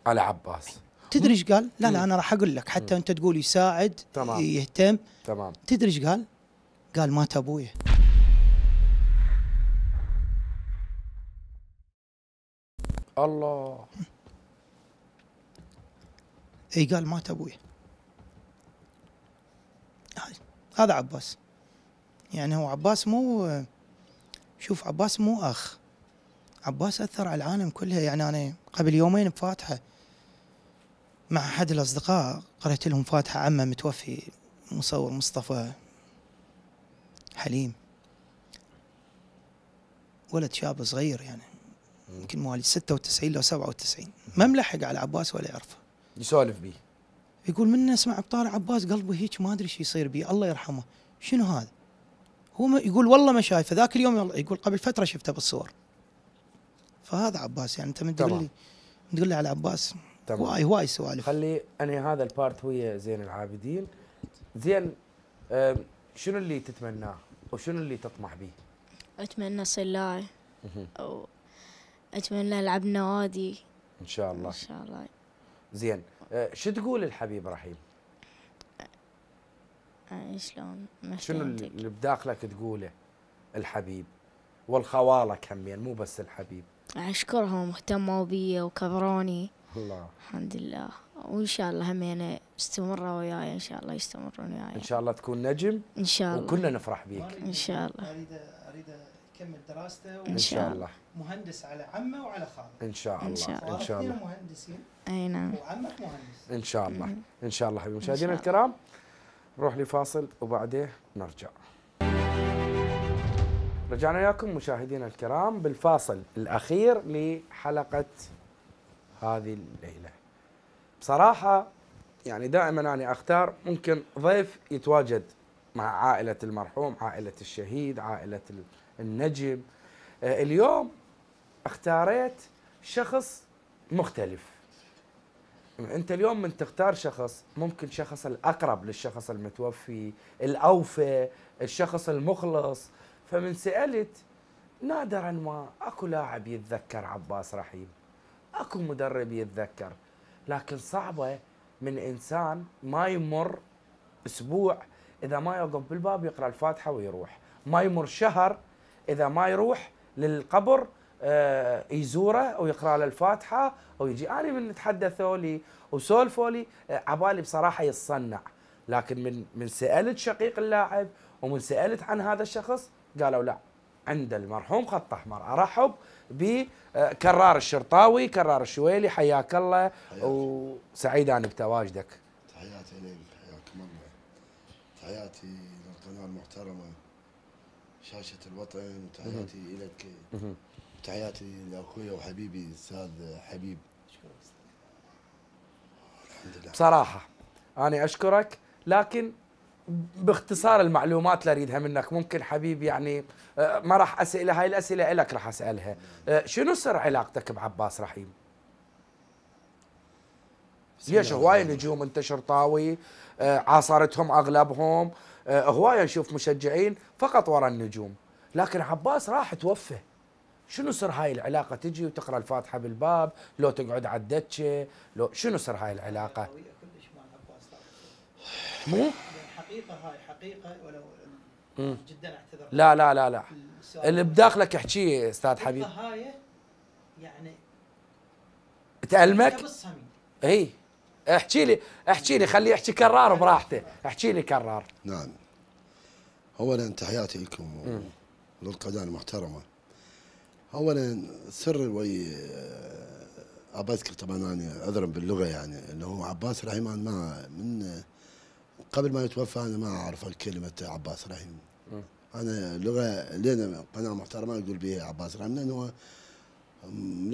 Speaker 1: على عباس
Speaker 2: تدري ايش قال؟ لا لا انا راح اقول لك حتى انت تقول يساعد تمام. يهتم تمام تدري ايش قال؟ قال مات ابوي
Speaker 1: الله
Speaker 2: اي قال مات ابوي هذا عباس يعني هو عباس مو شوف عباس مو اخ عباس اثر على العالم كلها يعني انا قبل يومين بفاتحه مع احد الاصدقاء قرأت لهم فاتحه عمه متوفي مصور مصطفى حليم ولد شاب صغير يعني يمكن مواليد 96 لو 97 ما ملحق على عباس ولا يعرفه يسولف بيه يقول من اسمع بطار عباس قلبه هيك ما ادري شو يصير بيه الله يرحمه شنو هذا هو يقول والله ما شايفه ذاك اليوم يقول قبل فتره شفته بالصور فهذا عباس يعني انت من تقول لي من تقول لي على عباس تمام واي واي سوالف خلي انا هذا البارت ويا زين العابدين زين
Speaker 1: شنو اللي تتمناه وشنو اللي تطمح به؟
Speaker 3: اتمنى اصير لاعب او اتمنى العب نوادي ان شاء الله ان شاء الله
Speaker 1: زين آه، شو تقول الحبيب رحيم؟
Speaker 3: آه، شلون؟ شنو
Speaker 1: اللي بداخلك تقوله الحبيب والخواله كمين يعني، مو بس الحبيب
Speaker 3: أشكرهم اهتموا بي وكبروني الله الحمد لله وان شاء الله همين يعني استمروا وياي ان شاء الله يستمرون وياي ان شاء
Speaker 1: الله تكون نجم ان شاء الله وكلنا نفرح بيك ان شاء الله
Speaker 2: اريد اريد يكمل دراسته ان شاء الله مهندس على عمه وعلى خاله ان شاء الله ان شاء الله مهندسين
Speaker 3: اي نعم وعمك مهندس
Speaker 2: ان شاء الله
Speaker 1: ان شاء الله حبيبي مشاهدينا الكرام نروح لفاصل وبعدين نرجع رجعنا وياكم مشاهدينا الكرام بالفاصل الاخير لحلقه هذه الليله. بصراحه يعني دائما انا اختار ممكن ضيف يتواجد مع عائله المرحوم، عائله الشهيد، عائله النجم. آه، اليوم اختاريت شخص مختلف. انت اليوم من تختار شخص ممكن شخص الاقرب للشخص المتوفي، الاوفى، الشخص المخلص، فمن سالت نادرا ما اكو لاعب يتذكر عباس رحيم اكو مدرب يتذكر لكن صعبه من انسان ما يمر اسبوع اذا ما يوقف بالباب يقرا الفاتحه ويروح ما يمر شهر اذا ما يروح للقبر آه، يزوره ويقرا له الفاتحه او يجي انا من تحدثوا لي وسولفوا لي آه، عبالي بصراحه يتصنع لكن من من سالت شقيق اللاعب ومن سالت عن هذا الشخص قالوا لا عند المرحوم خط احمر ارحب بكرار الشرطاوي كرار الشويلي حياك الله وسعيد انا بتواجدك
Speaker 4: تحياتي لك حياكم الله تحياتي للقناه المحترمه شاشه الوطن وتحياتي لك تحياتي لاخوي وحبيبي الاستاذ حبيب
Speaker 1: بصراحه انا
Speaker 4: اشكرك لكن
Speaker 1: باختصار المعلومات اللي اريدها منك ممكن حبيب يعني آه، ما راح اسئله هاي الاسئله لك راح اسالها آه، شنو سر علاقتك بعباس رحيم ليش هوايه نجوم انت شرطاوي آه، عاصرتهم اغلبهم هوايه نشوف مشجعين فقط ورا النجوم لكن عباس راح توفى شنو سر هاي العلاقه تجي وتقرا الفاتحه بالباب لو تقعد على الدكه لو شنو سر هاي العلاقه
Speaker 2: مو الحقيقه هاي حقيقه
Speaker 1: ولو جدا اعتذر لا لا لا لا اللي بداخلك احكيه استاذ حبيب
Speaker 2: هاي يعني
Speaker 1: تألمك اي احكي لي احكي لي خليه يحكي كرار براحته احكي لي كرار
Speaker 4: نعم اولا تحياتي لكم للقناه المحترمه اولا سر وي اذكر آه، طبعا انا اذرم باللغه يعني اللي هو عباس رحيمان ما من قبل ما يتوفى انا ما اعرف الكلمه عباس رحيم انا لغه لنا قناه محترمه اقول بها عباس رحيم لانه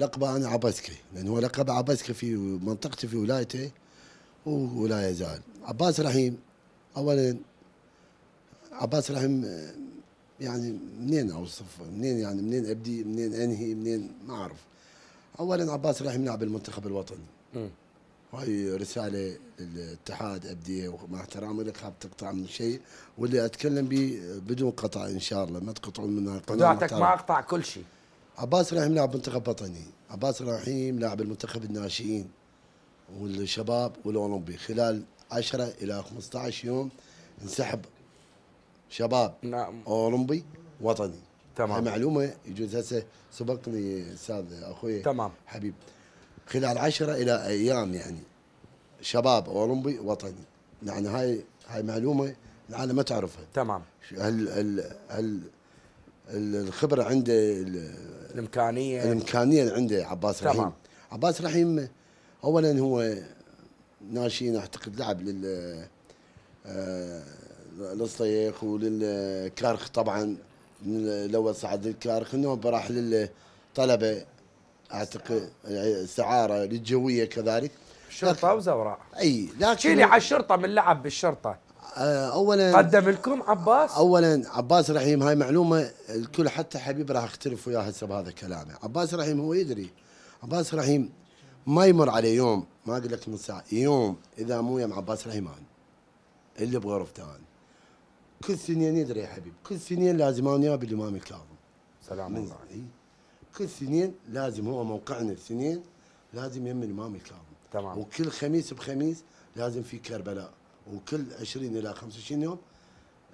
Speaker 4: لقبه انا عباسكي لانه هو لقب عباسكي في منطقتي في ولايتي ولا يزال عباس رحيم اولا عباس رحيم يعني منين اوصف منين يعني منين ابدي منين انهي منين ما اعرف اولا عباس رحيم لاعب المنتخب الوطني وهي رساله للاتحاد ابديه ومع احترامي لك حاب تقطع من شيء واللي اتكلم به بدون قطع ان شاء الله ما تقطعون من قناعتك ما اقطع كل شيء عباس رحيم لاعب منتخب وطني عباس رحيم لاعب المنتخب الناشئين والشباب والاولمبي خلال 10 الى 15 يوم انسحب شباب نعم اولمبي وطني تمام معلومه يجوز هسه سبقني استاذ اخوي تمام حبيب خلال عشرة إلى أيام يعني شباب أولمبي وطني يعني هاي هاي معلومة العالم ما تعرفها تمام هل هل هل الخبرة عنده الإمكانية الإمكانية اللي عنده عباس تمام. رحيم عباس رحيم أولا هو ناشئين أعتقد لعب لل آه، للصيخ وللكرخ طبعا من الاول صعد للكرخ انه راح للطلبه اعتقد استعاره يعني للجويه كذلك شرطه وزوراء اي لكن شيلي على
Speaker 1: الشرطه من لعب بالشرطه
Speaker 4: آه، اولا قدم لكم عباس اولا عباس رحيم هاي معلومه الكل حتى حبيب راح اختلف وياه هسه بهذا كلامه يعني عباس رحيم هو يدري عباس رحيم ما يمر عليه يوم ما اقول لك نص ساعه يوم اذا مو يم عباس رحيم انا اللي بغرفته انا كل سنين يدري يا حبيب كل سنين لازم انا وياه بالامام الكاظم سلام الله عليه كل سنين لازم هو موقعنا السنين لازم يم الامام الكاظم تمام وكل خميس بخميس لازم في كربلاء وكل 20 الى 25 يوم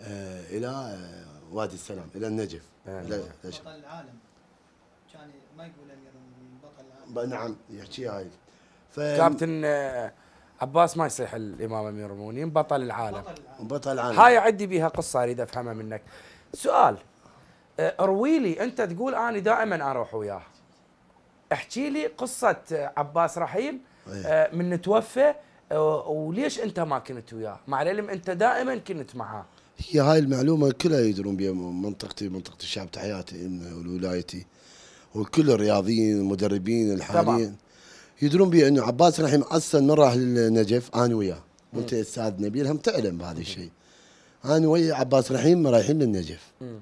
Speaker 4: آه الى آه وادي السلام الى النجف آه الى نعم. بطل العالم كان ما يقول بطل العالم نعم يحكي هاي ف...
Speaker 1: كابتن آه، عباس ما يصيح الامام امير المؤمنين بطل العالم بطل العالم, بطل العالم. هاي عندي بيها قصه اريد افهمها منك سؤال اروي لي انت تقول انا دائما اروح وياه احكي لي قصه عباس رحيم إيه. آه، من توفى آه، وليش انت ما كنت وياه مع العلم انت دائما كنت معاه
Speaker 4: هي هاي المعلومه كلها يدرون بها منطقتي منطقه الشعب تحياتي انه ولايتي وكل الرياضيين المدربين الحاليين يدرون بها انه عباس رحيم اصلا من راح للنجف انا وياه وانت استاذ نبيل هم تعلم بهذا الشيء انا ويا عباس رحيم رايحين للنجف م.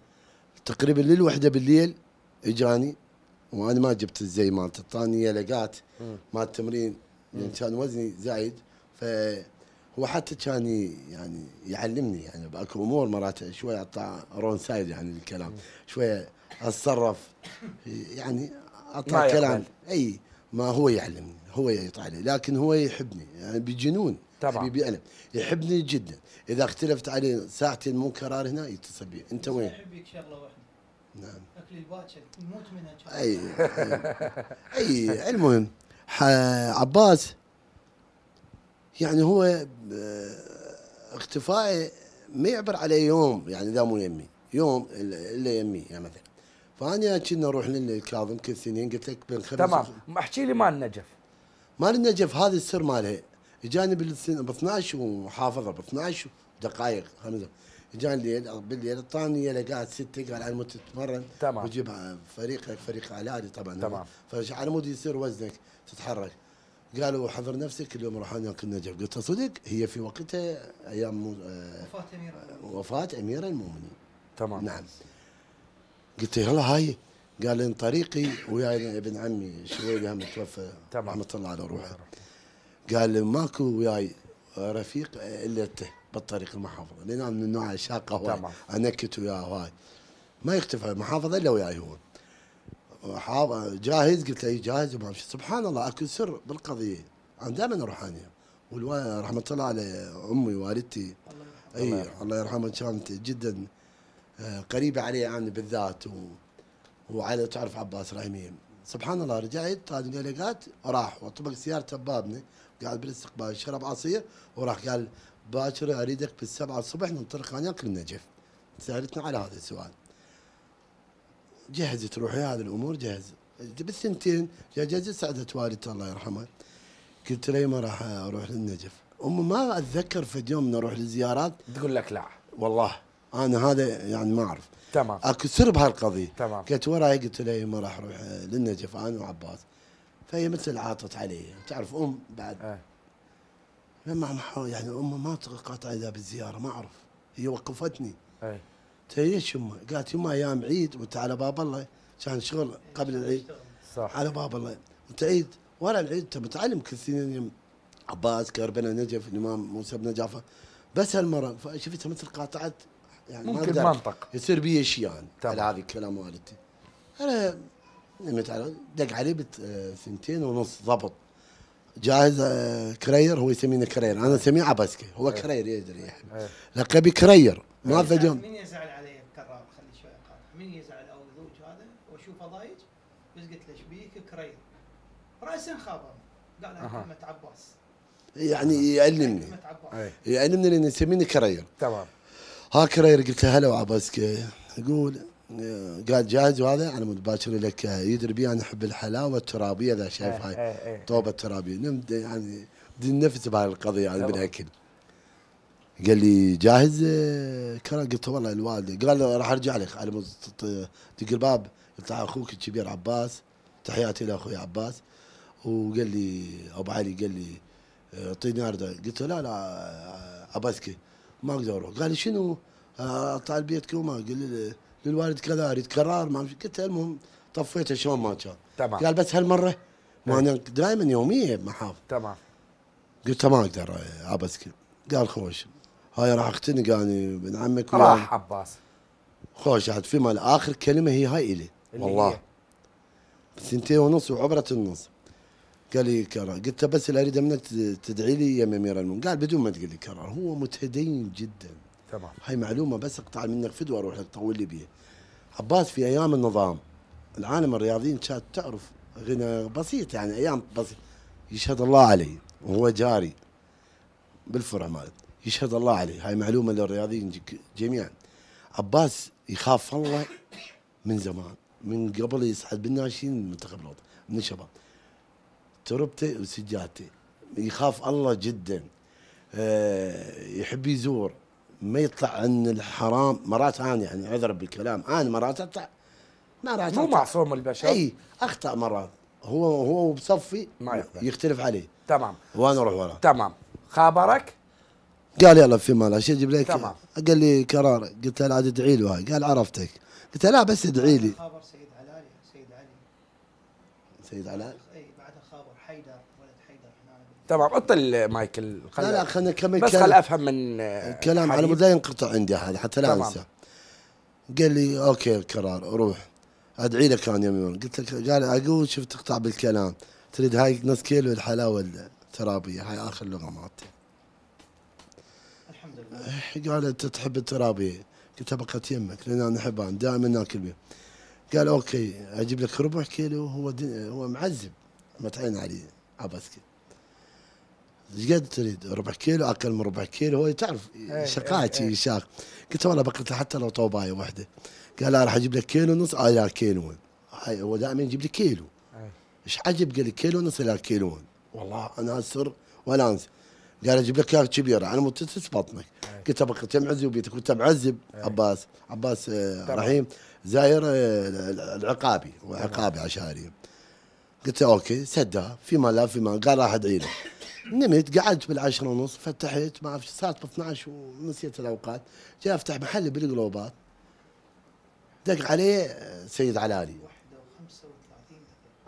Speaker 4: تقريبا للوحده بالليل اجاني وانا ما جبت الزي مالته اعطاني لقات مال التمرين لان يعني كان وزني زايد فهو حتى كان يعني يعلمني يعني باكو امور مرات شوي اعطى رون سايد يعني الكلام شويه اتصرف يعني اعطى كلام اي ما هو يعلمني هو يطعني لكن هو يحبني يعني بجنون طبعا حبيبي انا يحبني جدا اذا اختلفت عليه ساعتين مو قرار هنا يتصل بي انت وين؟
Speaker 2: يحبك شغله واحده نعم اكل الباكر نموت
Speaker 4: منها اي اي المهم عباس يعني هو آه، اختفائه ما يعبر عليه يوم يعني ذا مو يمي يوم الا يمي يعني مثلا فانا كنا نروح للكاظم كل سنين قلت لك بين خمس تمام احكي لي مال النجف مال النجف هذا السر مالها اجاني ب 12 ومحافظه ب 12 دقائق جاء الليل بالليل اعطاني لقات سته قال على مود تتمرن تمام وجيبها فريقك فريق علاجي طبعا تمام فعلى مود يصير وزنك تتحرك قالوا حضر نفسك اليوم راح ناكل نجف قلت صدق هي في وقتها ايام آه وفاه اميره وفاه اميره المؤمنين تمام نعم قلت يلا هاي قال ان طريقي وياي ابن عمي شوي هم توفى تمام رحمه الله على روحه قال ماكو وياي رفيق الا انت بالطريق المحافظه لان انا من النوع الشاقه هو انكت وياه هواي ما يختفى المحافظه الا وياي هو جاهز قلت له إيه، جاهز وما سبحان الله اكو سر بالقضيه انا دائما اروح انا رحمه الله على امي والدتي اي الله إيه، يرحمها كانت جدا آه، قريبه علي انا يعني بالذات و... وعلى تعرف عباس رايمي سبحان الله رجعت طاد العلاقات راح وطبق سيارته ببابنا قاعد بالاستقبال شرب عصير وراح قال باكر اريدك بالسبعة الصبح ننطلق انا كل للنجف سالتنا على هذا السؤال جهزت روحي هذه الامور جهز بالثنتين جهزت سعدت والدتي الله يرحمه قلت لها ما راح اروح للنجف امي ما اتذكر في يوم نروح للزيارات تقول لك لا والله انا هذا يعني ما اعرف تمام اكو سر بهالقضيه تمام قلت وراي قلت لها ما راح اروح للنجف انا وعباس فهي مثل عاطت علي تعرف ام بعد أه. لما يعني امه ما تقاطع اذا بالزياره ما اعرف هي وقفتني اي ليش يمه؟ قالت يمه ايام عيد وانت على باب الله كان شغل قبل العيد صح على باب الله وانت عيد ورا العيد انت متعلم كل سنين عباس كربلاء نجف الامام موسى بن جعفر بس هالمره فشفتها مثل قاطعت يعني ممكن ما منطق يصير بي شيء يعني على هذا الكلام والدتي انا دق علي بثنتين آه، ونص ضبط جاهز آه، كرير هو يسمينه كرير انا إيه. اسميه عباسكي هو إيه. كرير يدري ايه. لقبي كرير ما إيه. فجم من يزعل علي الكرار خلي شوي
Speaker 2: من يزعل او ذوج هذا واشوفه ضايج بس قلت له شبيك كرير راسا خابر قال كلمه عباس
Speaker 4: يعني يعلمني يعلمني لان يسميني كرير تمام ها كرير قلت له هلا وعباسكي يقول قاعد جاهز وهذا على مود باكر لك يدري بي انا احب الحلاوه الترابيه اذا شايف هاي الطوبه إيه، إيه، إيه. الترابيه نمد يعني يعني نفس بهاي القضيه يعني بالاكل قال لي جاهز كرا قلت والله الوالده قال راح ارجع لك على مود دق الباب قلت اخوك الكبير عباس تحياتي لاخوي عباس وقال لي ابو علي قال لي اعطيني ارده قلت له لا لا ابسكي ما اقدر اروح قال لي شنو اطلع البيت قال لي للوالد كذا اريد قرار ما قلت المهم طفيته شلون ما كان تمام قال بس هالمره ما إيه. انا دائما يوميه محافظ تمام قلت ما اقدر إيه، عبسك قال خوش هاي راح اختنق يعني ابن عمك راح عباس خوش عاد في مال اخر كلمه هي هاي الي والله سنتين ونص وعبره النص قال لي كرار قلت بس اللي اريده منك تدعي لي يا امير المؤمنين قال بدون ما تقول لي كرار هو متدين جدا تمام هاي معلومه بس اقطع منك فدوى اروح لك طول لي بيها عباس في ايام النظام العالم الرياضيين كانت تعرف غنى بسيط يعني ايام بسيط يشهد الله علي وهو جاري بالفرع مالت يشهد الله علي هاي معلومه للرياضيين جميعا عباس يخاف الله من زمان من قبل يصعد بالناشئين المنتخب الوطني من الشباب تربته وسجادته يخاف الله جدا آه، يحب يزور ما يطلع عن الحرام مرات انا يعني عذر بالكلام انا مرات اطلع مرات مو معصوم البشر اي اخطا مرات هو هو بصفي ما يختلف عليه تمام وانا اروح وراه تمام خابرك قال يلا في مال شو اجيب لك تمام قال لي كرار قلت له عاد ادعي له قال عرفتك قلت له لا بس ادعي لي خابر سيد
Speaker 2: علاء سيد علي
Speaker 4: سيد علاء تمام
Speaker 1: اطل مايكل خل... لا لا
Speaker 4: خلينا نكمل بس خل افهم من كلام على مود لا ينقطع عندي هذا حتى لا انسى قال لي اوكي القرار روح ادعي لك انا يوم يوم قلت لك قال اقول شوف تقطع بالكلام تريد هاي نص كيلو الحلاوه الترابيه هاي اخر لغه مالتي الحمد لله إيه، قال انت تحب الترابيه قلت بقت يمك لان انا احبها دائما ناكل بيه قال اوكي اجيب لك ربع كيلو هو هو معذب متعين عليه عبسكي ايش قد تريد ربع كيلو اقل من ربع كيلو هو تعرف إيه، إيه، شقاتي إيه. شاق قلت والله بقلت حتى لو طوبايه واحده قال لا راح اجيب لك كيلو ونص آه لا كيلو هو دائما يجيب لي كيلو ايش عجب قال لي كيلو ونص لا كيلو والله انا اسر ولا انسى قال اجيب لك اياها كبيره على مود تسس بطنك قلت ابقى قلت معزب وبيتك كنت معزب عباس عباس آه، رحيم زاير آه، العقابي وعقابي عشاري قلت اوكي سدها في ملف لا ما قال راح ادعي له نمت قعدت بالعشرة ونص فتحت ما اعرف صارت ب 12 ونسيت الاوقات جاي افتح محل بالقلوبات دق عليه آه، سيد علالي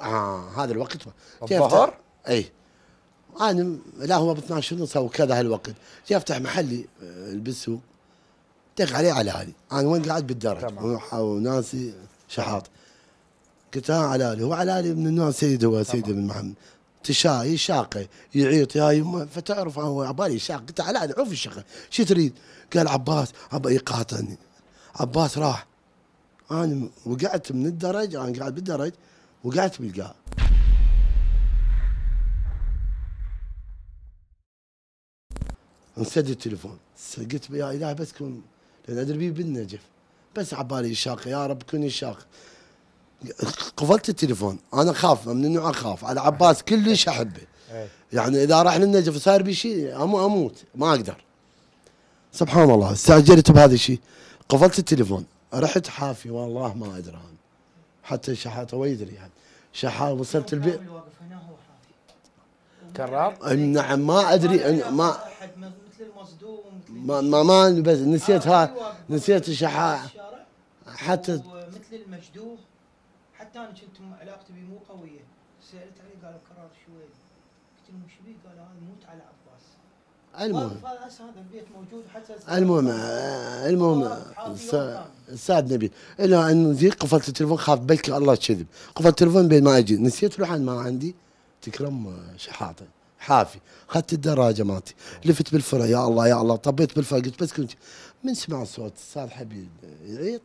Speaker 4: اه هذا الوقت الظهر؟ اي انا آه، لا هو ب 12 ونص او كذا هالوقت جاي افتح محلي آه، بالسوق دق عليه علالي انا وين قاعد بالدرج وناسي شحاط قلت ها علالي هو علالي من الناس سيد هو سيد بن محمد تشاي شاقه يعيط يا يما فتعرف هو عبالي قلت تعال هذا عوف الشقه شو تريد؟ قال عباس ابى يقاطعني عباس راح انا وقعت من الدرج انا قاعد بالدرج وقعت بالقاع انسد التليفون قلت يا اله بس كن لان ادري بالنجف بس عبالي شاق يا رب كوني شاق قفلت التليفون انا اخاف من النوع اخاف على عباس كلش احبه يعني اذا راح للنجف وصار بي شيء اموت ما اقدر سبحان الله استعجلت بهذا الشيء قفلت التليفون رحت حافي والله ما ادري انا حتى شحاته ويدري يعني شحاته وصلت البيت كراب؟ نعم ما ادري ما ما ما, ما بس نسيت آه، ها نسيت الشحاته حتى
Speaker 2: مثل المشدوه حتى انا كنت علاقتي بيه مو قويه سالت عليه قال قرار شوي قلت له شو بيه؟ قال هذا موت على
Speaker 4: عباس المهم هذا البيت موجود حتى المهم آه، المهم سعد نبيل الا ان زي قفلت التليفون خاف بلكي الله كذب قفلت التليفون بين ما اجي نسيت روح ما عندي تكرم آه، شحاطه حافي اخذت الدراجه مالتي لفت بالفرع يا الله يا الله طبيت بالفرع قلت بس كنت من سمع صوت صار حبيب يعيط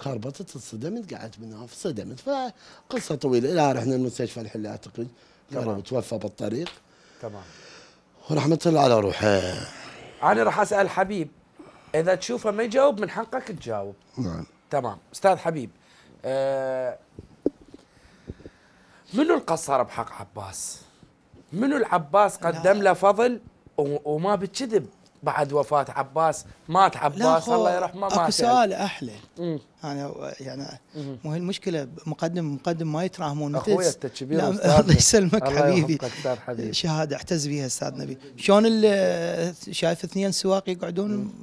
Speaker 4: تخربطت انصدمت قعدت منها فصدمت فقصه طويله الى رحنا المستشفى الحل اعتقد تمام توفى بالطريق تمام ورحمه الله على روحه
Speaker 1: انا راح اسال حبيب اذا تشوفه ما يجاوب من حقك تجاوب نعم تمام استاذ حبيب آه منو القصر بحق عباس؟ منو العباس قدم له فضل وما بتكذب بعد وفاه عباس مات عباس الله يرحمه مات اكو سؤال
Speaker 2: احلى انا يعني, يعني مو هي المشكله مقدم مقدم ما يتراهمون اخوي انت كبير [LAUGHS] الله يسلمك حبيبي شهاده اعتز بها استاذ نبي شلون شايف اثنين سواق يقعدون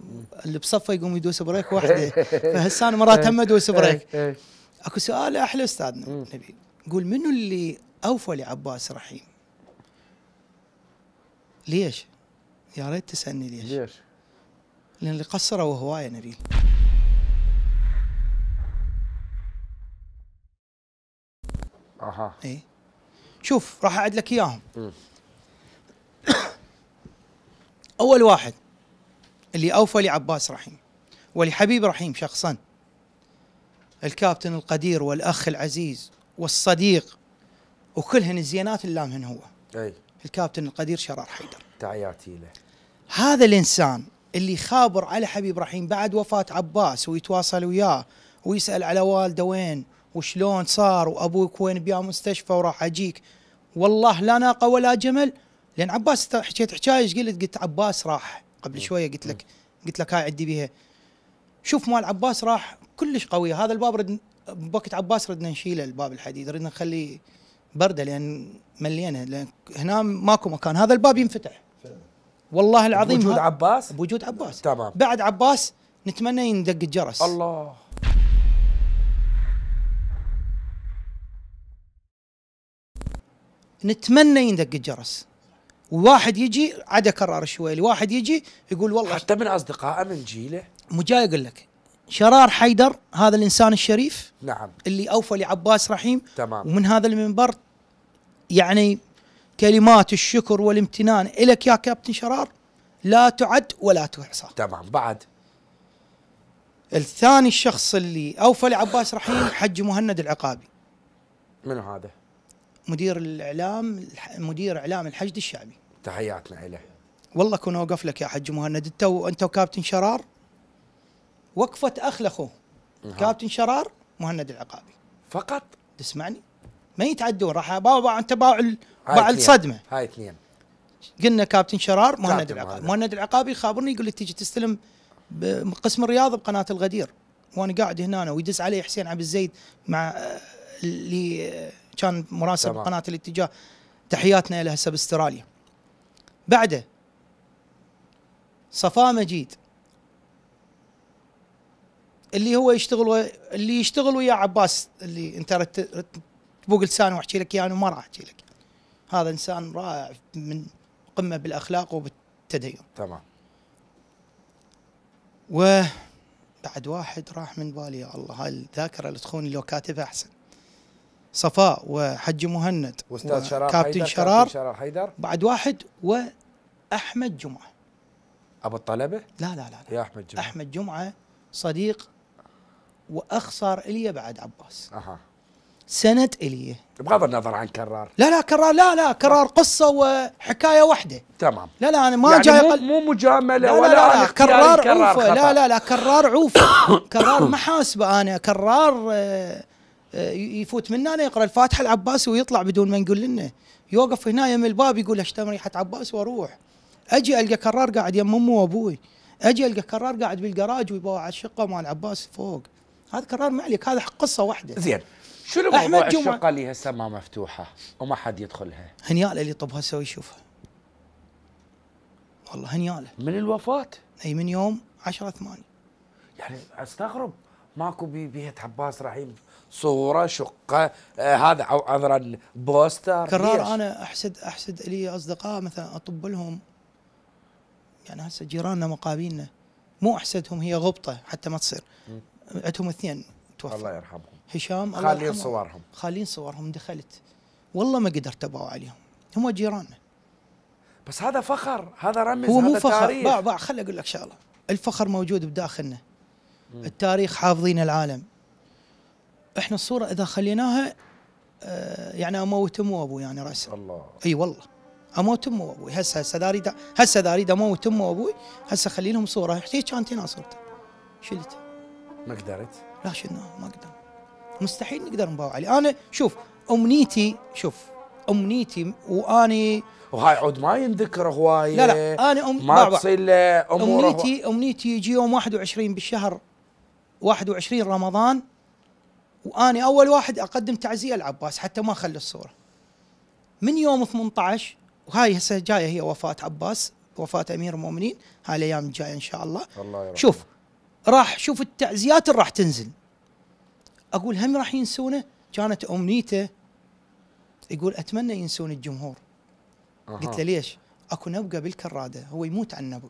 Speaker 2: اللي بصفه يقوم يدوس بريك واحده فهسه انا مرات هم ادوس بريك إيه. اكو سؤال احلى استاذ نبي قول منو اللي اوفى لعباس رحيم؟ ليش؟ يا ريت تسالني ليش؟ ليش؟ لان اللي قصروا هوايه نبيل اها اي شوف راح اعد لك اياهم [COUGHS] اول واحد اللي اوفى لعباس رحيم ولحبيب رحيم شخصا الكابتن القدير والاخ العزيز والصديق وكلهن الزينات اللامهن هو اي الكابتن القدير شرار حيدر تعياتي له هذا الانسان اللي خابر على حبيب رحيم بعد وفاه عباس ويتواصل وياه ويسال على والده وين وشلون صار وابوك وين بيا مستشفى وراح اجيك والله لا ناقه ولا جمل لان عباس حكيت حكايه ايش قلت؟ قلت عباس راح قبل شويه قلت لك قلت لك هاي عدي بيها شوف مال عباس راح كلش قويه هذا الباب رد بوقت عباس ردنا نشيله الباب الحديد ردنا نخليه برده لان ملينا لان هنا ماكو مكان هذا الباب ينفتح والله العظيم بوجود عباس بوجود عباس تمام بعد عباس نتمنى يندق الجرس الله نتمنى يندق الجرس واحد يجي عدا اكرر شوي واحد يجي يقول والله حتى من اصدقائه من جيله مو جاي اقول لك شرار حيدر هذا الانسان الشريف نعم اللي اوفى لعباس رحيم تمام ومن هذا المنبر يعني كلمات الشكر والامتنان لك يا كابتن شرار لا تعد ولا تحصى طبعا بعد الثاني الشخص اللي اوفى لعباس رحيم حج مهند العقابي منو هذا؟ مدير الاعلام مدير اعلام الحشد الشعبي
Speaker 1: تحياتنا له
Speaker 2: والله كون اوقف لك يا حج مهند انت وانت وكابتن شرار وقفه اخ لاخوه نعم. كابتن شرار مهند العقابي فقط تسمعني ما يتعدون راح باوع انت باوع بعد صدمه هاي اثنين قلنا كابتن شرار مهند العقابي مهند العقابي خابرني يقول لي تجي تستلم بقسم الرياضه بقناه الغدير وانا قاعد هنا أنا ويدز علي حسين عبد الزيد مع اللي كان مراسل طبعا. قناه الاتجاه تحياتنا له هسه باستراليا بعده صفاء مجيد اللي هو يشتغل و... اللي يشتغل ويا عباس اللي انت تبوق لساني واحكي لك اياه يعني انا ما راح احكي لك هذا انسان رائع من قمه بالاخلاق وبالتدين تمام و بعد واحد راح من بالي يا الله هاي الذاكره اللي تخوني لو كاتبها احسن صفاء وحج مهند واستاذ شرار كابتن شرار, شرار حيدر بعد واحد واحمد جمعه ابو الطلبه؟ لا لا لا, لا. يا احمد جمعه احمد جمعه صديق واخ صار الي بعد عباس اها سنة إليه بغض النظر عن كرار لا لا كرار لا لا كرار قصة وحكاية واحدة تمام لا لا أنا ما يعني جاي مو, مجاملة لا ولا لا لا كرار, كرار عوفة لا لا لا كرار عوفة [COUGHS] كرار محاسبة أنا كرار آه، آه، يفوت منا أنا يقرأ الفاتحة العباسي ويطلع بدون ما نقول لنا يوقف هنا يم الباب يقول اشتم ريحة عباس واروح اجي القى كرار قاعد يم أمه وابوي اجي القى كرار قاعد بالقراج ويبوع على الشقه مال عباس فوق هذا كرار ما عليك هذا قصه واحده زين شنو موضوع الشقه
Speaker 1: اللي هسه ما مفتوحه وما حد يدخلها؟
Speaker 2: هنياله اللي طب هسه ويشوفها والله هنياله من الوفاه اي من يوم 10 8 يعني استغرب ماكو ببيت عباس رحيم
Speaker 1: صوره شقه آه هذا او عذرا بوستر كرار
Speaker 2: انا احسد احسد لي اصدقاء مثلا اطب لهم يعني هسه جيراننا مقابلنا مو احسدهم هي غبطه حتى ما تصير عندهم اثنين توفوا الله يرحمهم هشام الله خالين صورهم خالين صورهم دخلت والله ما قدرت اباوع عليهم هم جيراننا
Speaker 1: بس هذا فخر هذا رمز هو مو فخر تاريخ. باع باع
Speaker 2: خليني اقول لك شغله الفخر موجود بداخلنا مم. التاريخ حافظين العالم احنا الصوره اذا خليناها آه يعني اموت امي وابوي يعني راسا الله اي والله اموت امي وابوي هسه هسه داري اريد هسه داري دا اموت امي وابوي هسه خلي لهم صوره هي كانت هنا صورته شلتها ما قدرت؟ لا شلناها ما قدرت مستحيل نقدر نباوع عليه يعني انا شوف امنيتي شوف امنيتي واني وهاي عود ما ينذكر هواي لا لا انا أم ما تصير امنيتي هو... امنيتي يجي يوم 21 بالشهر 21 رمضان واني اول واحد اقدم تعزيه لعباس حتى ما اخلي الصوره من يوم 18 وهاي هسه جايه هي وفاه عباس وفاه امير المؤمنين هاي الايام الجايه ان شاء الله الله يرحمه شوف راح شوف التعزيات اللي راح تنزل اقول هم راح ينسونه كانت امنيته يقول اتمنى ينسون الجمهور أه. قلت له ليش؟ اكو نبقه بالكراده هو يموت على النبق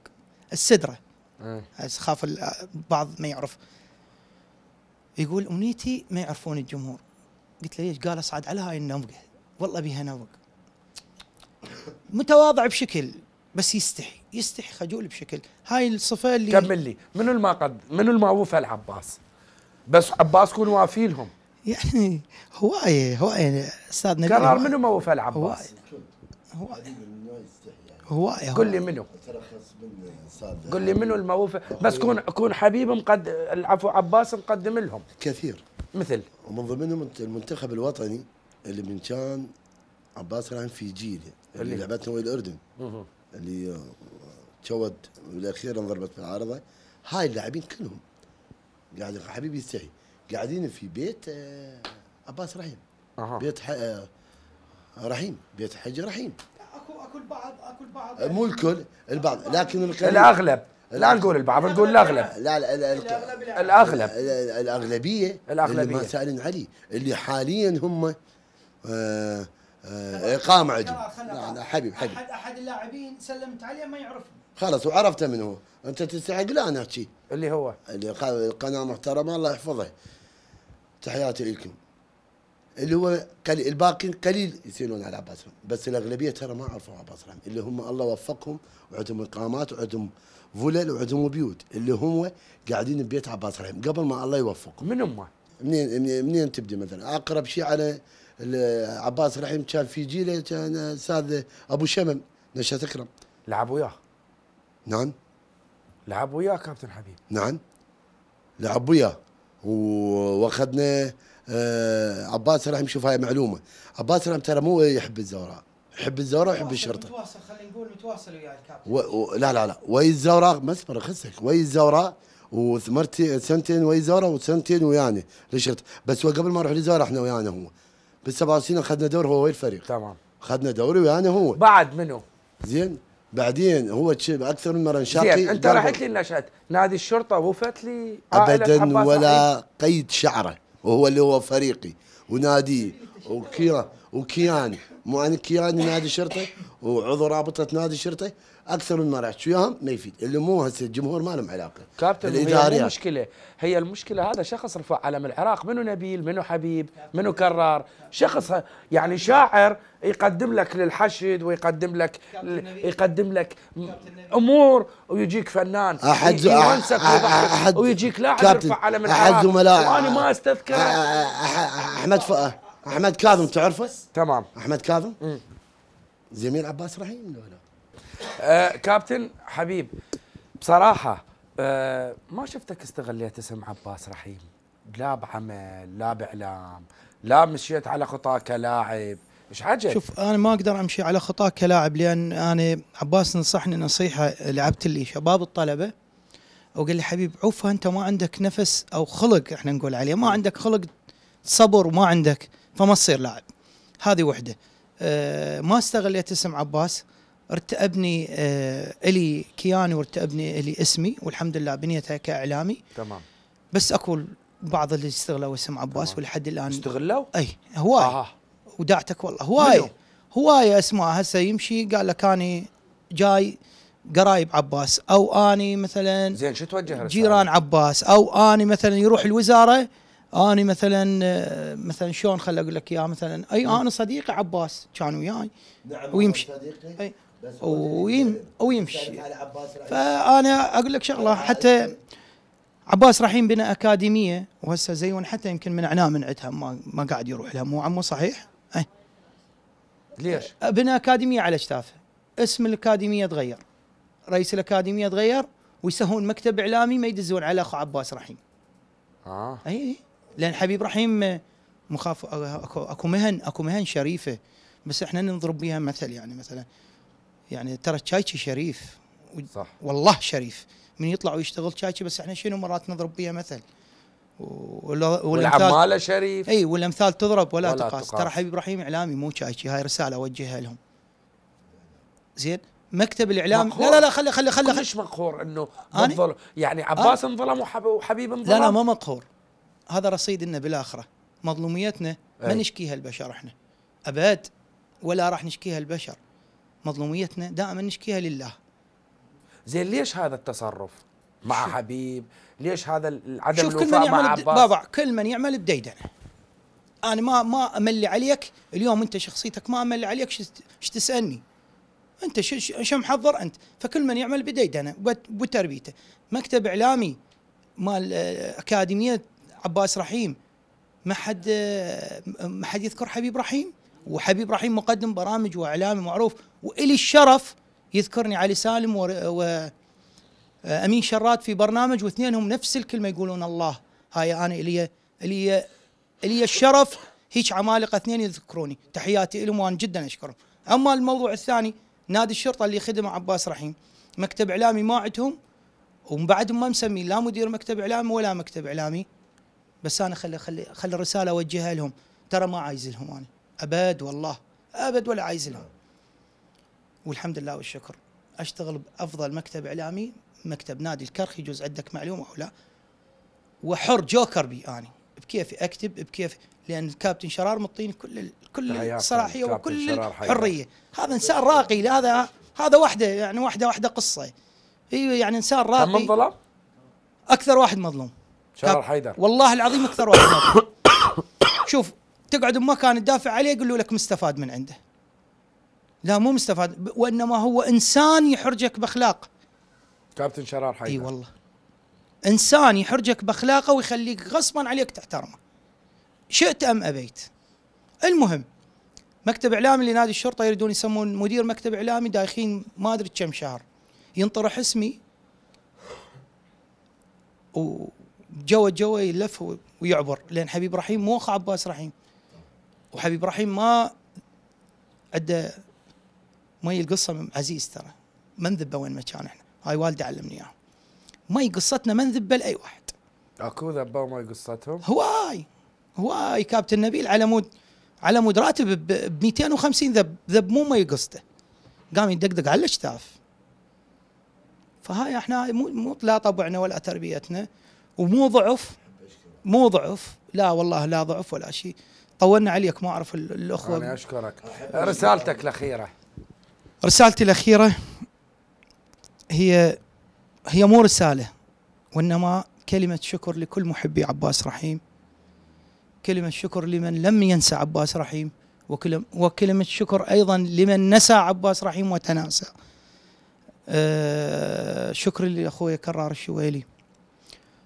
Speaker 2: السدره أه. خاف البعض ما يعرف يقول امنيتي ما يعرفون الجمهور قلت له ليش؟ قال اصعد على هاي النبقه والله بيها نبق متواضع بشكل بس يستحي يستحي خجول بشكل هاي الصفه اللي
Speaker 1: كمل لي منو ما قد منو ما وفى العباس بس عباس وافي لهم
Speaker 2: يعني هوايه هوايه استاذ
Speaker 4: نبيل قرار منو ما وفى العباس؟ هوايه هوايه قل لي منو؟ قل لي منو الموفى
Speaker 1: بس أيوه. كون كون حبيب
Speaker 4: مقد العفو عباس مقدم لهم كثير مثل ومن ضمنهم المنتخب الوطني اللي من كان عباس راهن في جيله اللي لعبتنا ويا الاردن اللي تشود بالاخير انضربت في العارضه هاي اللاعبين كلهم قاعد حبيبي يستحي قاعدين في بيت آه، عباس رحيم أه. بيت ح... آه، رحيم بيت حج رحيم اكو اكو البعض اكو البعض آه، مو الكل البعض لكن القليل الاغلب لا نقول البعض نقول الاغلب لا لا الاغلب الاغلبيه الاغلبيه اللي ما سالين علي اللي حاليا هم اقامه عندهم لا لا حبيب حبيب احد
Speaker 2: احد اللاعبين سلمت عليه ما يعرفهم
Speaker 4: خلاص وعرفته من هو انت تستحق لا انا احكي اللي هو اللي قناه محترمه الله يحفظه تحياتي لكم اللي هو الباقين قليل يسيلون على عباس بس الاغلبيه ترى ما عرفوا عباس اللي هم الله وفقهم وعندهم اقامات وعندهم فلل وعندهم بيوت اللي هم قاعدين ببيت عباس رحيم قبل ما الله يوفقهم من امه منين منين, منين تبدي مثلا اقرب شيء على عباس رحيم كان في جيله كان استاذ ابو شمم نشأة اكرم لعب وياه نعم لعب وياه كابتن حبيب نعم لعب وياه واخذنا آه عباس راح يشوف هاي معلومه عباس راح ترى مو يحب الزوراء يحب الزوراء ويحب الشرطه
Speaker 2: متواصل خلينا نقول متواصل ويا الكابتن
Speaker 4: و... و... لا لا لا وي الزوراء ما اسمر خسك وي الزوراء وثمرتي سنتين وي الزوراء وسنتين ويانا للشرطه بس قبل ما اروح للزوراء احنا ويانا هو بالسبع سنين اخذنا دور هو وي الفريق تمام اخذنا دوري ويانا هو بعد منو زين بعدين هو اكثر من مره انشاقي انت رحت
Speaker 1: لي النشأت نادي الشرطه وفت لي ابدا ولا
Speaker 4: قيد شعره وهو اللي هو فريقي ونادي وكيان وكيان مو انا كياني نادي الشرطه وعضو رابطه نادي الشرطه اكثر من ما شو وياهم ما يفيد اللي مو هسه الجمهور ما لهم علاقه كابتن الاداريه
Speaker 1: مشكله هي المشكله هذا شخص رفع علم العراق منو نبيل منو حبيب منو كرار شخص يعني شاعر يقدم لك للحشد ويقدم لك يقدم لك امور ويجيك فنان احد
Speaker 4: احد ويجيك لاعب يرفع علم العراق احد زملاء وانا ما استذكر احمد احمد كاظم تعرفه؟ تمام احمد كاظم؟ زميل عباس رحيم لو لا آه، كابتن حبيب بصراحه
Speaker 1: آه ما شفتك استغليت اسم عباس رحيم لا بعمل لا باعلام لا مشيت على خطاه كلاعب ايش عجب شوف
Speaker 2: انا ما اقدر امشي على خطاه كلاعب لان انا عباس نصحني نصيحه لعبت لي شباب الطلبه وقال لي حبيب عوفها انت ما عندك نفس او خلق احنا نقول عليه ما عندك خلق صبر وما عندك فما تصير لاعب هذه وحده أه ما استغليت اسم عباس ارتأبني آه الي كياني وارتأبني الي اسمي والحمد لله بنيتها كاعلامي تمام بس اكو بعض اللي استغلوا اسم عباس ولحد الان استغلوا؟ اي هوايه آه. وداعتك والله هوايه هوايه اسماء هسه يمشي قال لك اني جاي قرايب عباس او اني مثلا زين شو توجه جيران عباس او اني مثلا يروح الوزاره اني مثلا آه، مثلا شلون خل اقول لك يا مثلا اي انا صديقي عباس كان وياي نعم، ويمشي صديقي اي ويم ويمشي فانا اقول لك شغله حتى عباس رحيم بنا اكاديميه وهسه زيون حتى يمكن من عنا من عندها ما, ما قاعد يروح لها مو عمو صحيح؟ أي. ليش؟ بنا اكاديميه على شتافه اسم الاكاديميه تغير رئيس الاكاديميه تغير ويسهون مكتب اعلامي ما يدزون على اخو عباس رحيم. اه اي إيه. لان حبيب رحيم مخاف اكو مهن اكو مهن شريفه بس احنا نضرب بها مثل يعني مثلا يعني ترى الشايكي شريف صح والله شريف من يطلع ويشتغل شايكي بس احنا شنو مرات نضرب بيه مثل والعماله شريف اي والامثال تضرب ولا, ولا تقاس ترى حبيب ابراهيم اعلامي مو شايكي هاي رساله اوجهها لهم زين مكتب الاعلام لا لا لا خلي خلي خلي كلش مقهور انه يعني عباس آه؟ انظلم وحبيب انظلم لا لا ما مقهور هذا رصيد لنا بالاخره مظلوميتنا ما نشكيها البشر احنا ابد ولا راح نشكيها البشر مظلوميتنا دائما نشكيها لله
Speaker 1: زين ليش هذا التصرف مع
Speaker 2: شوف. حبيب ليش هذا عدم شوف كل من يعمل مع عباس بابا كل من يعمل بديدنه انا ما ما امل عليك اليوم انت شخصيتك ما امل عليك ايش تسالني انت شو محضر انت فكل من يعمل بديدنه وتربيته مكتب اعلامي مال آه، اكاديميه عباس رحيم ما حد آه، ما حد يذكر حبيب رحيم وحبيب رحيم مقدم برامج واعلامي معروف والي الشرف يذكرني علي سالم وامين شرات في برنامج واثنينهم نفس الكلمه يقولون الله هاي انا الي الي الي الشرف هيك عمالقه اثنين يذكروني تحياتي لهم وانا جدا اشكرهم اما الموضوع الثاني نادي الشرطه اللي خدمه عباس رحيم مكتب اعلامي ما عندهم ومن بعدهم ما مسمين لا مدير مكتب اعلامي ولا مكتب اعلامي بس انا خلي خلي خلي الرساله اوجهها لهم ترى ما عايز لهم انا أبد والله أبد ولا عايز لها والحمد لله والشكر أشتغل بأفضل مكتب إعلامي مكتب نادي الكرخي يجوز عندك معلومة أو لا وحر جوكر بي أنا بكيفي أكتب بكيف لأن الكابتن شرار مطيني كل كل الصلاحية وكل الحرية هذا إنسان راقي هذا هذا واحدة يعني واحدة واحدة قصة ايوه يعني انسان راقي من ظلم؟ اكثر واحد مظلوم شرار حيدر والله العظيم اكثر واحد مظلوم شوف تقعد بمكان تدافع عليه يقولوا لك مستفاد من عنده لا مو مستفاد وانما هو انسان يحرجك باخلاق كابتن شرار حي اي والله انسان يحرجك باخلاقه ويخليك غصبا عليك تحترمه شئت ام ابيت المهم مكتب اعلامي لنادي الشرطه يريدون يسمون مدير مكتب اعلامي دايخين ما ادري كم شهر ينطرح اسمي وجوا جوا يلف ويعبر لان حبيب رحيم مو اخو عباس رحيم وحبيب رحيم ما عنده مي القصه عزيز ترى ما نذبه وين ما كان احنا هاي والده علمني اياها مي قصتنا ما نذبه لاي واحد
Speaker 1: اكو ذبوا مي قصتهم
Speaker 2: هواي هواي كابتن نبيل على مود على مود راتب ب 250 ذب ذب مو مي قصته قام يدقدق على الاشتاف فهاي احنا مو مو لا طبعنا ولا تربيتنا ومو ضعف مو ضعف لا والله لا ضعف ولا شيء طولنا عليك ما اعرف الاخوه انا اشكرك
Speaker 1: رسالتك الاخيره
Speaker 2: رسالتي الاخيره هي هي مو رساله وانما كلمه شكر لكل محبي عباس رحيم كلمه شكر لمن لم ينسى عباس رحيم وكلمه شكر ايضا لمن نسى عباس رحيم وتناسى أه شكر لاخوي كرار الشويلي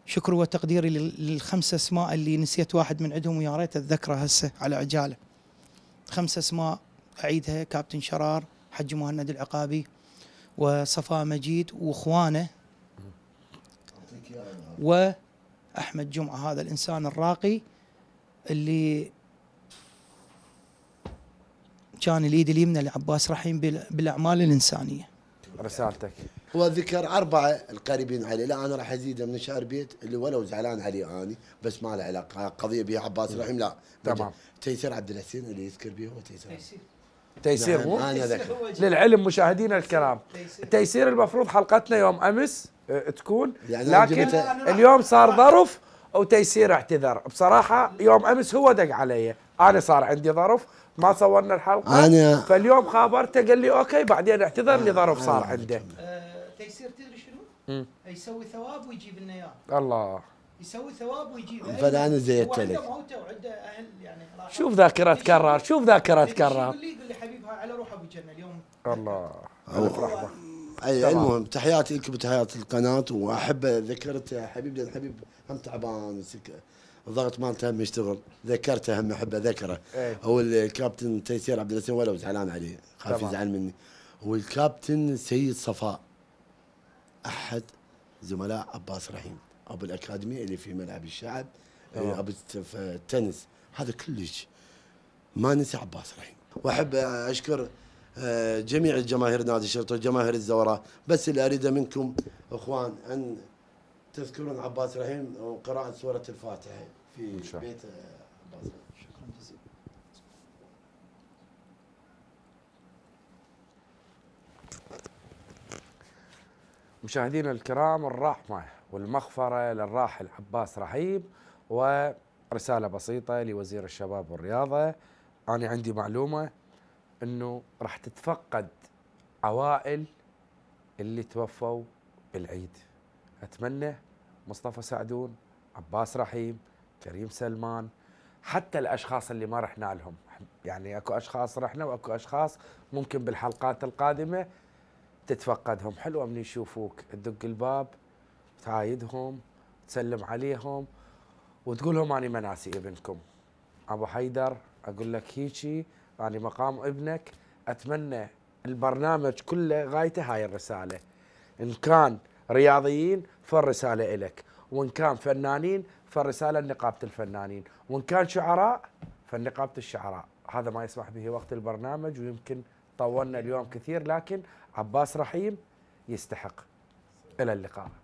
Speaker 2: شكر وتقديري للخمسة اسماء اللي نسيت واحد من عندهم ويا ريت اتذكره هسه على عجاله خمسة اسماء اعيدها كابتن شرار حج مهند العقابي وصفاء مجيد واخوانه واحمد جمعه هذا الانسان الراقي اللي كان اليد اليمنى لعباس رحيم بالاعمال الانسانيه
Speaker 4: رسالتك وذكر أربعة القريبين عليه لا أنا راح أزيده من شعر بيت اللي ولو زعلان عليه أني بس ما له علاقة قضية بها عباس الرحيم لا تمام تيسير عبد الحسين اللي يذكر به هو تيسير تيسير نعم، مو أنا ذكر
Speaker 1: للعلم مشاهدينا الكرام تيسير. المفروض حلقتنا يوم أمس آه، تكون يعني لكن اليوم صار ظرف وتيسير اعتذر بصراحة يوم أمس هو دق علي أنا صار عندي ظرف ما صورنا الحلقه أنا فاليوم خابرته قال لي اوكي بعدين اعتذر لي ظرف آه، صار آه، عنده
Speaker 2: فيصير تدري شنو؟ يسوي ثواب ويجيب لنا اياه الله يسوي ثواب ويجيبه فلان زيت لك موته وعنده اهل
Speaker 1: يعني شوف ذاكره تكرر شوف ذاكره تكرر يقول
Speaker 2: لي يقول لي حبيبها على روحه
Speaker 1: ابو جنه اليوم
Speaker 4: الله رحمه اي المهم تحياتي لكم وتحيات القناه واحب ذكرت حبيب لان حبيب هم تعبان الضغط مالته هم يشتغل ذكرته هم احب اذكره ايه. هو الكابتن تيسير عبد الرسول ولو زعلان عليه خاف يزعل مني والكابتن سيد صفاء احد زملاء عباس رحيم ابو الاكاديميه اللي في ملعب الشعب ابو التنس هذا كلش ما نسي عباس رحيم واحب اشكر آه، جميع الجماهير نادي الشرطه وجماهير الزوراء بس اللي اريده منكم اخوان ان تذكرون عباس رحيم وقراءه سوره الفاتحه في بيت
Speaker 1: مشاهدينا الكرام الرحمة والمغفرة للراحل عباس رحيب ورسالة بسيطة لوزير الشباب والرياضة أنا عندي معلومة أنه راح تتفقد عوائل اللي توفوا بالعيد أتمنى مصطفى سعدون عباس رحيم كريم سلمان حتى الاشخاص اللي ما رحنا لهم يعني اكو اشخاص رحنا واكو اشخاص ممكن بالحلقات القادمه تتفقدهم حلوه من يشوفوك تدق الباب تعايدهم تسلم عليهم وتقول لهم اني مناسي ابنكم ابو حيدر اقول لك هيجي اني مقام ابنك اتمنى البرنامج كله غايته هاي الرساله ان كان رياضيين فالرساله الك وان كان فنانين فالرساله لنقابه الفنانين وان كان شعراء فنقابه الشعراء هذا ما يسمح به وقت البرنامج ويمكن طولنا اليوم كثير
Speaker 2: لكن عباس رحيم يستحق إلى اللقاء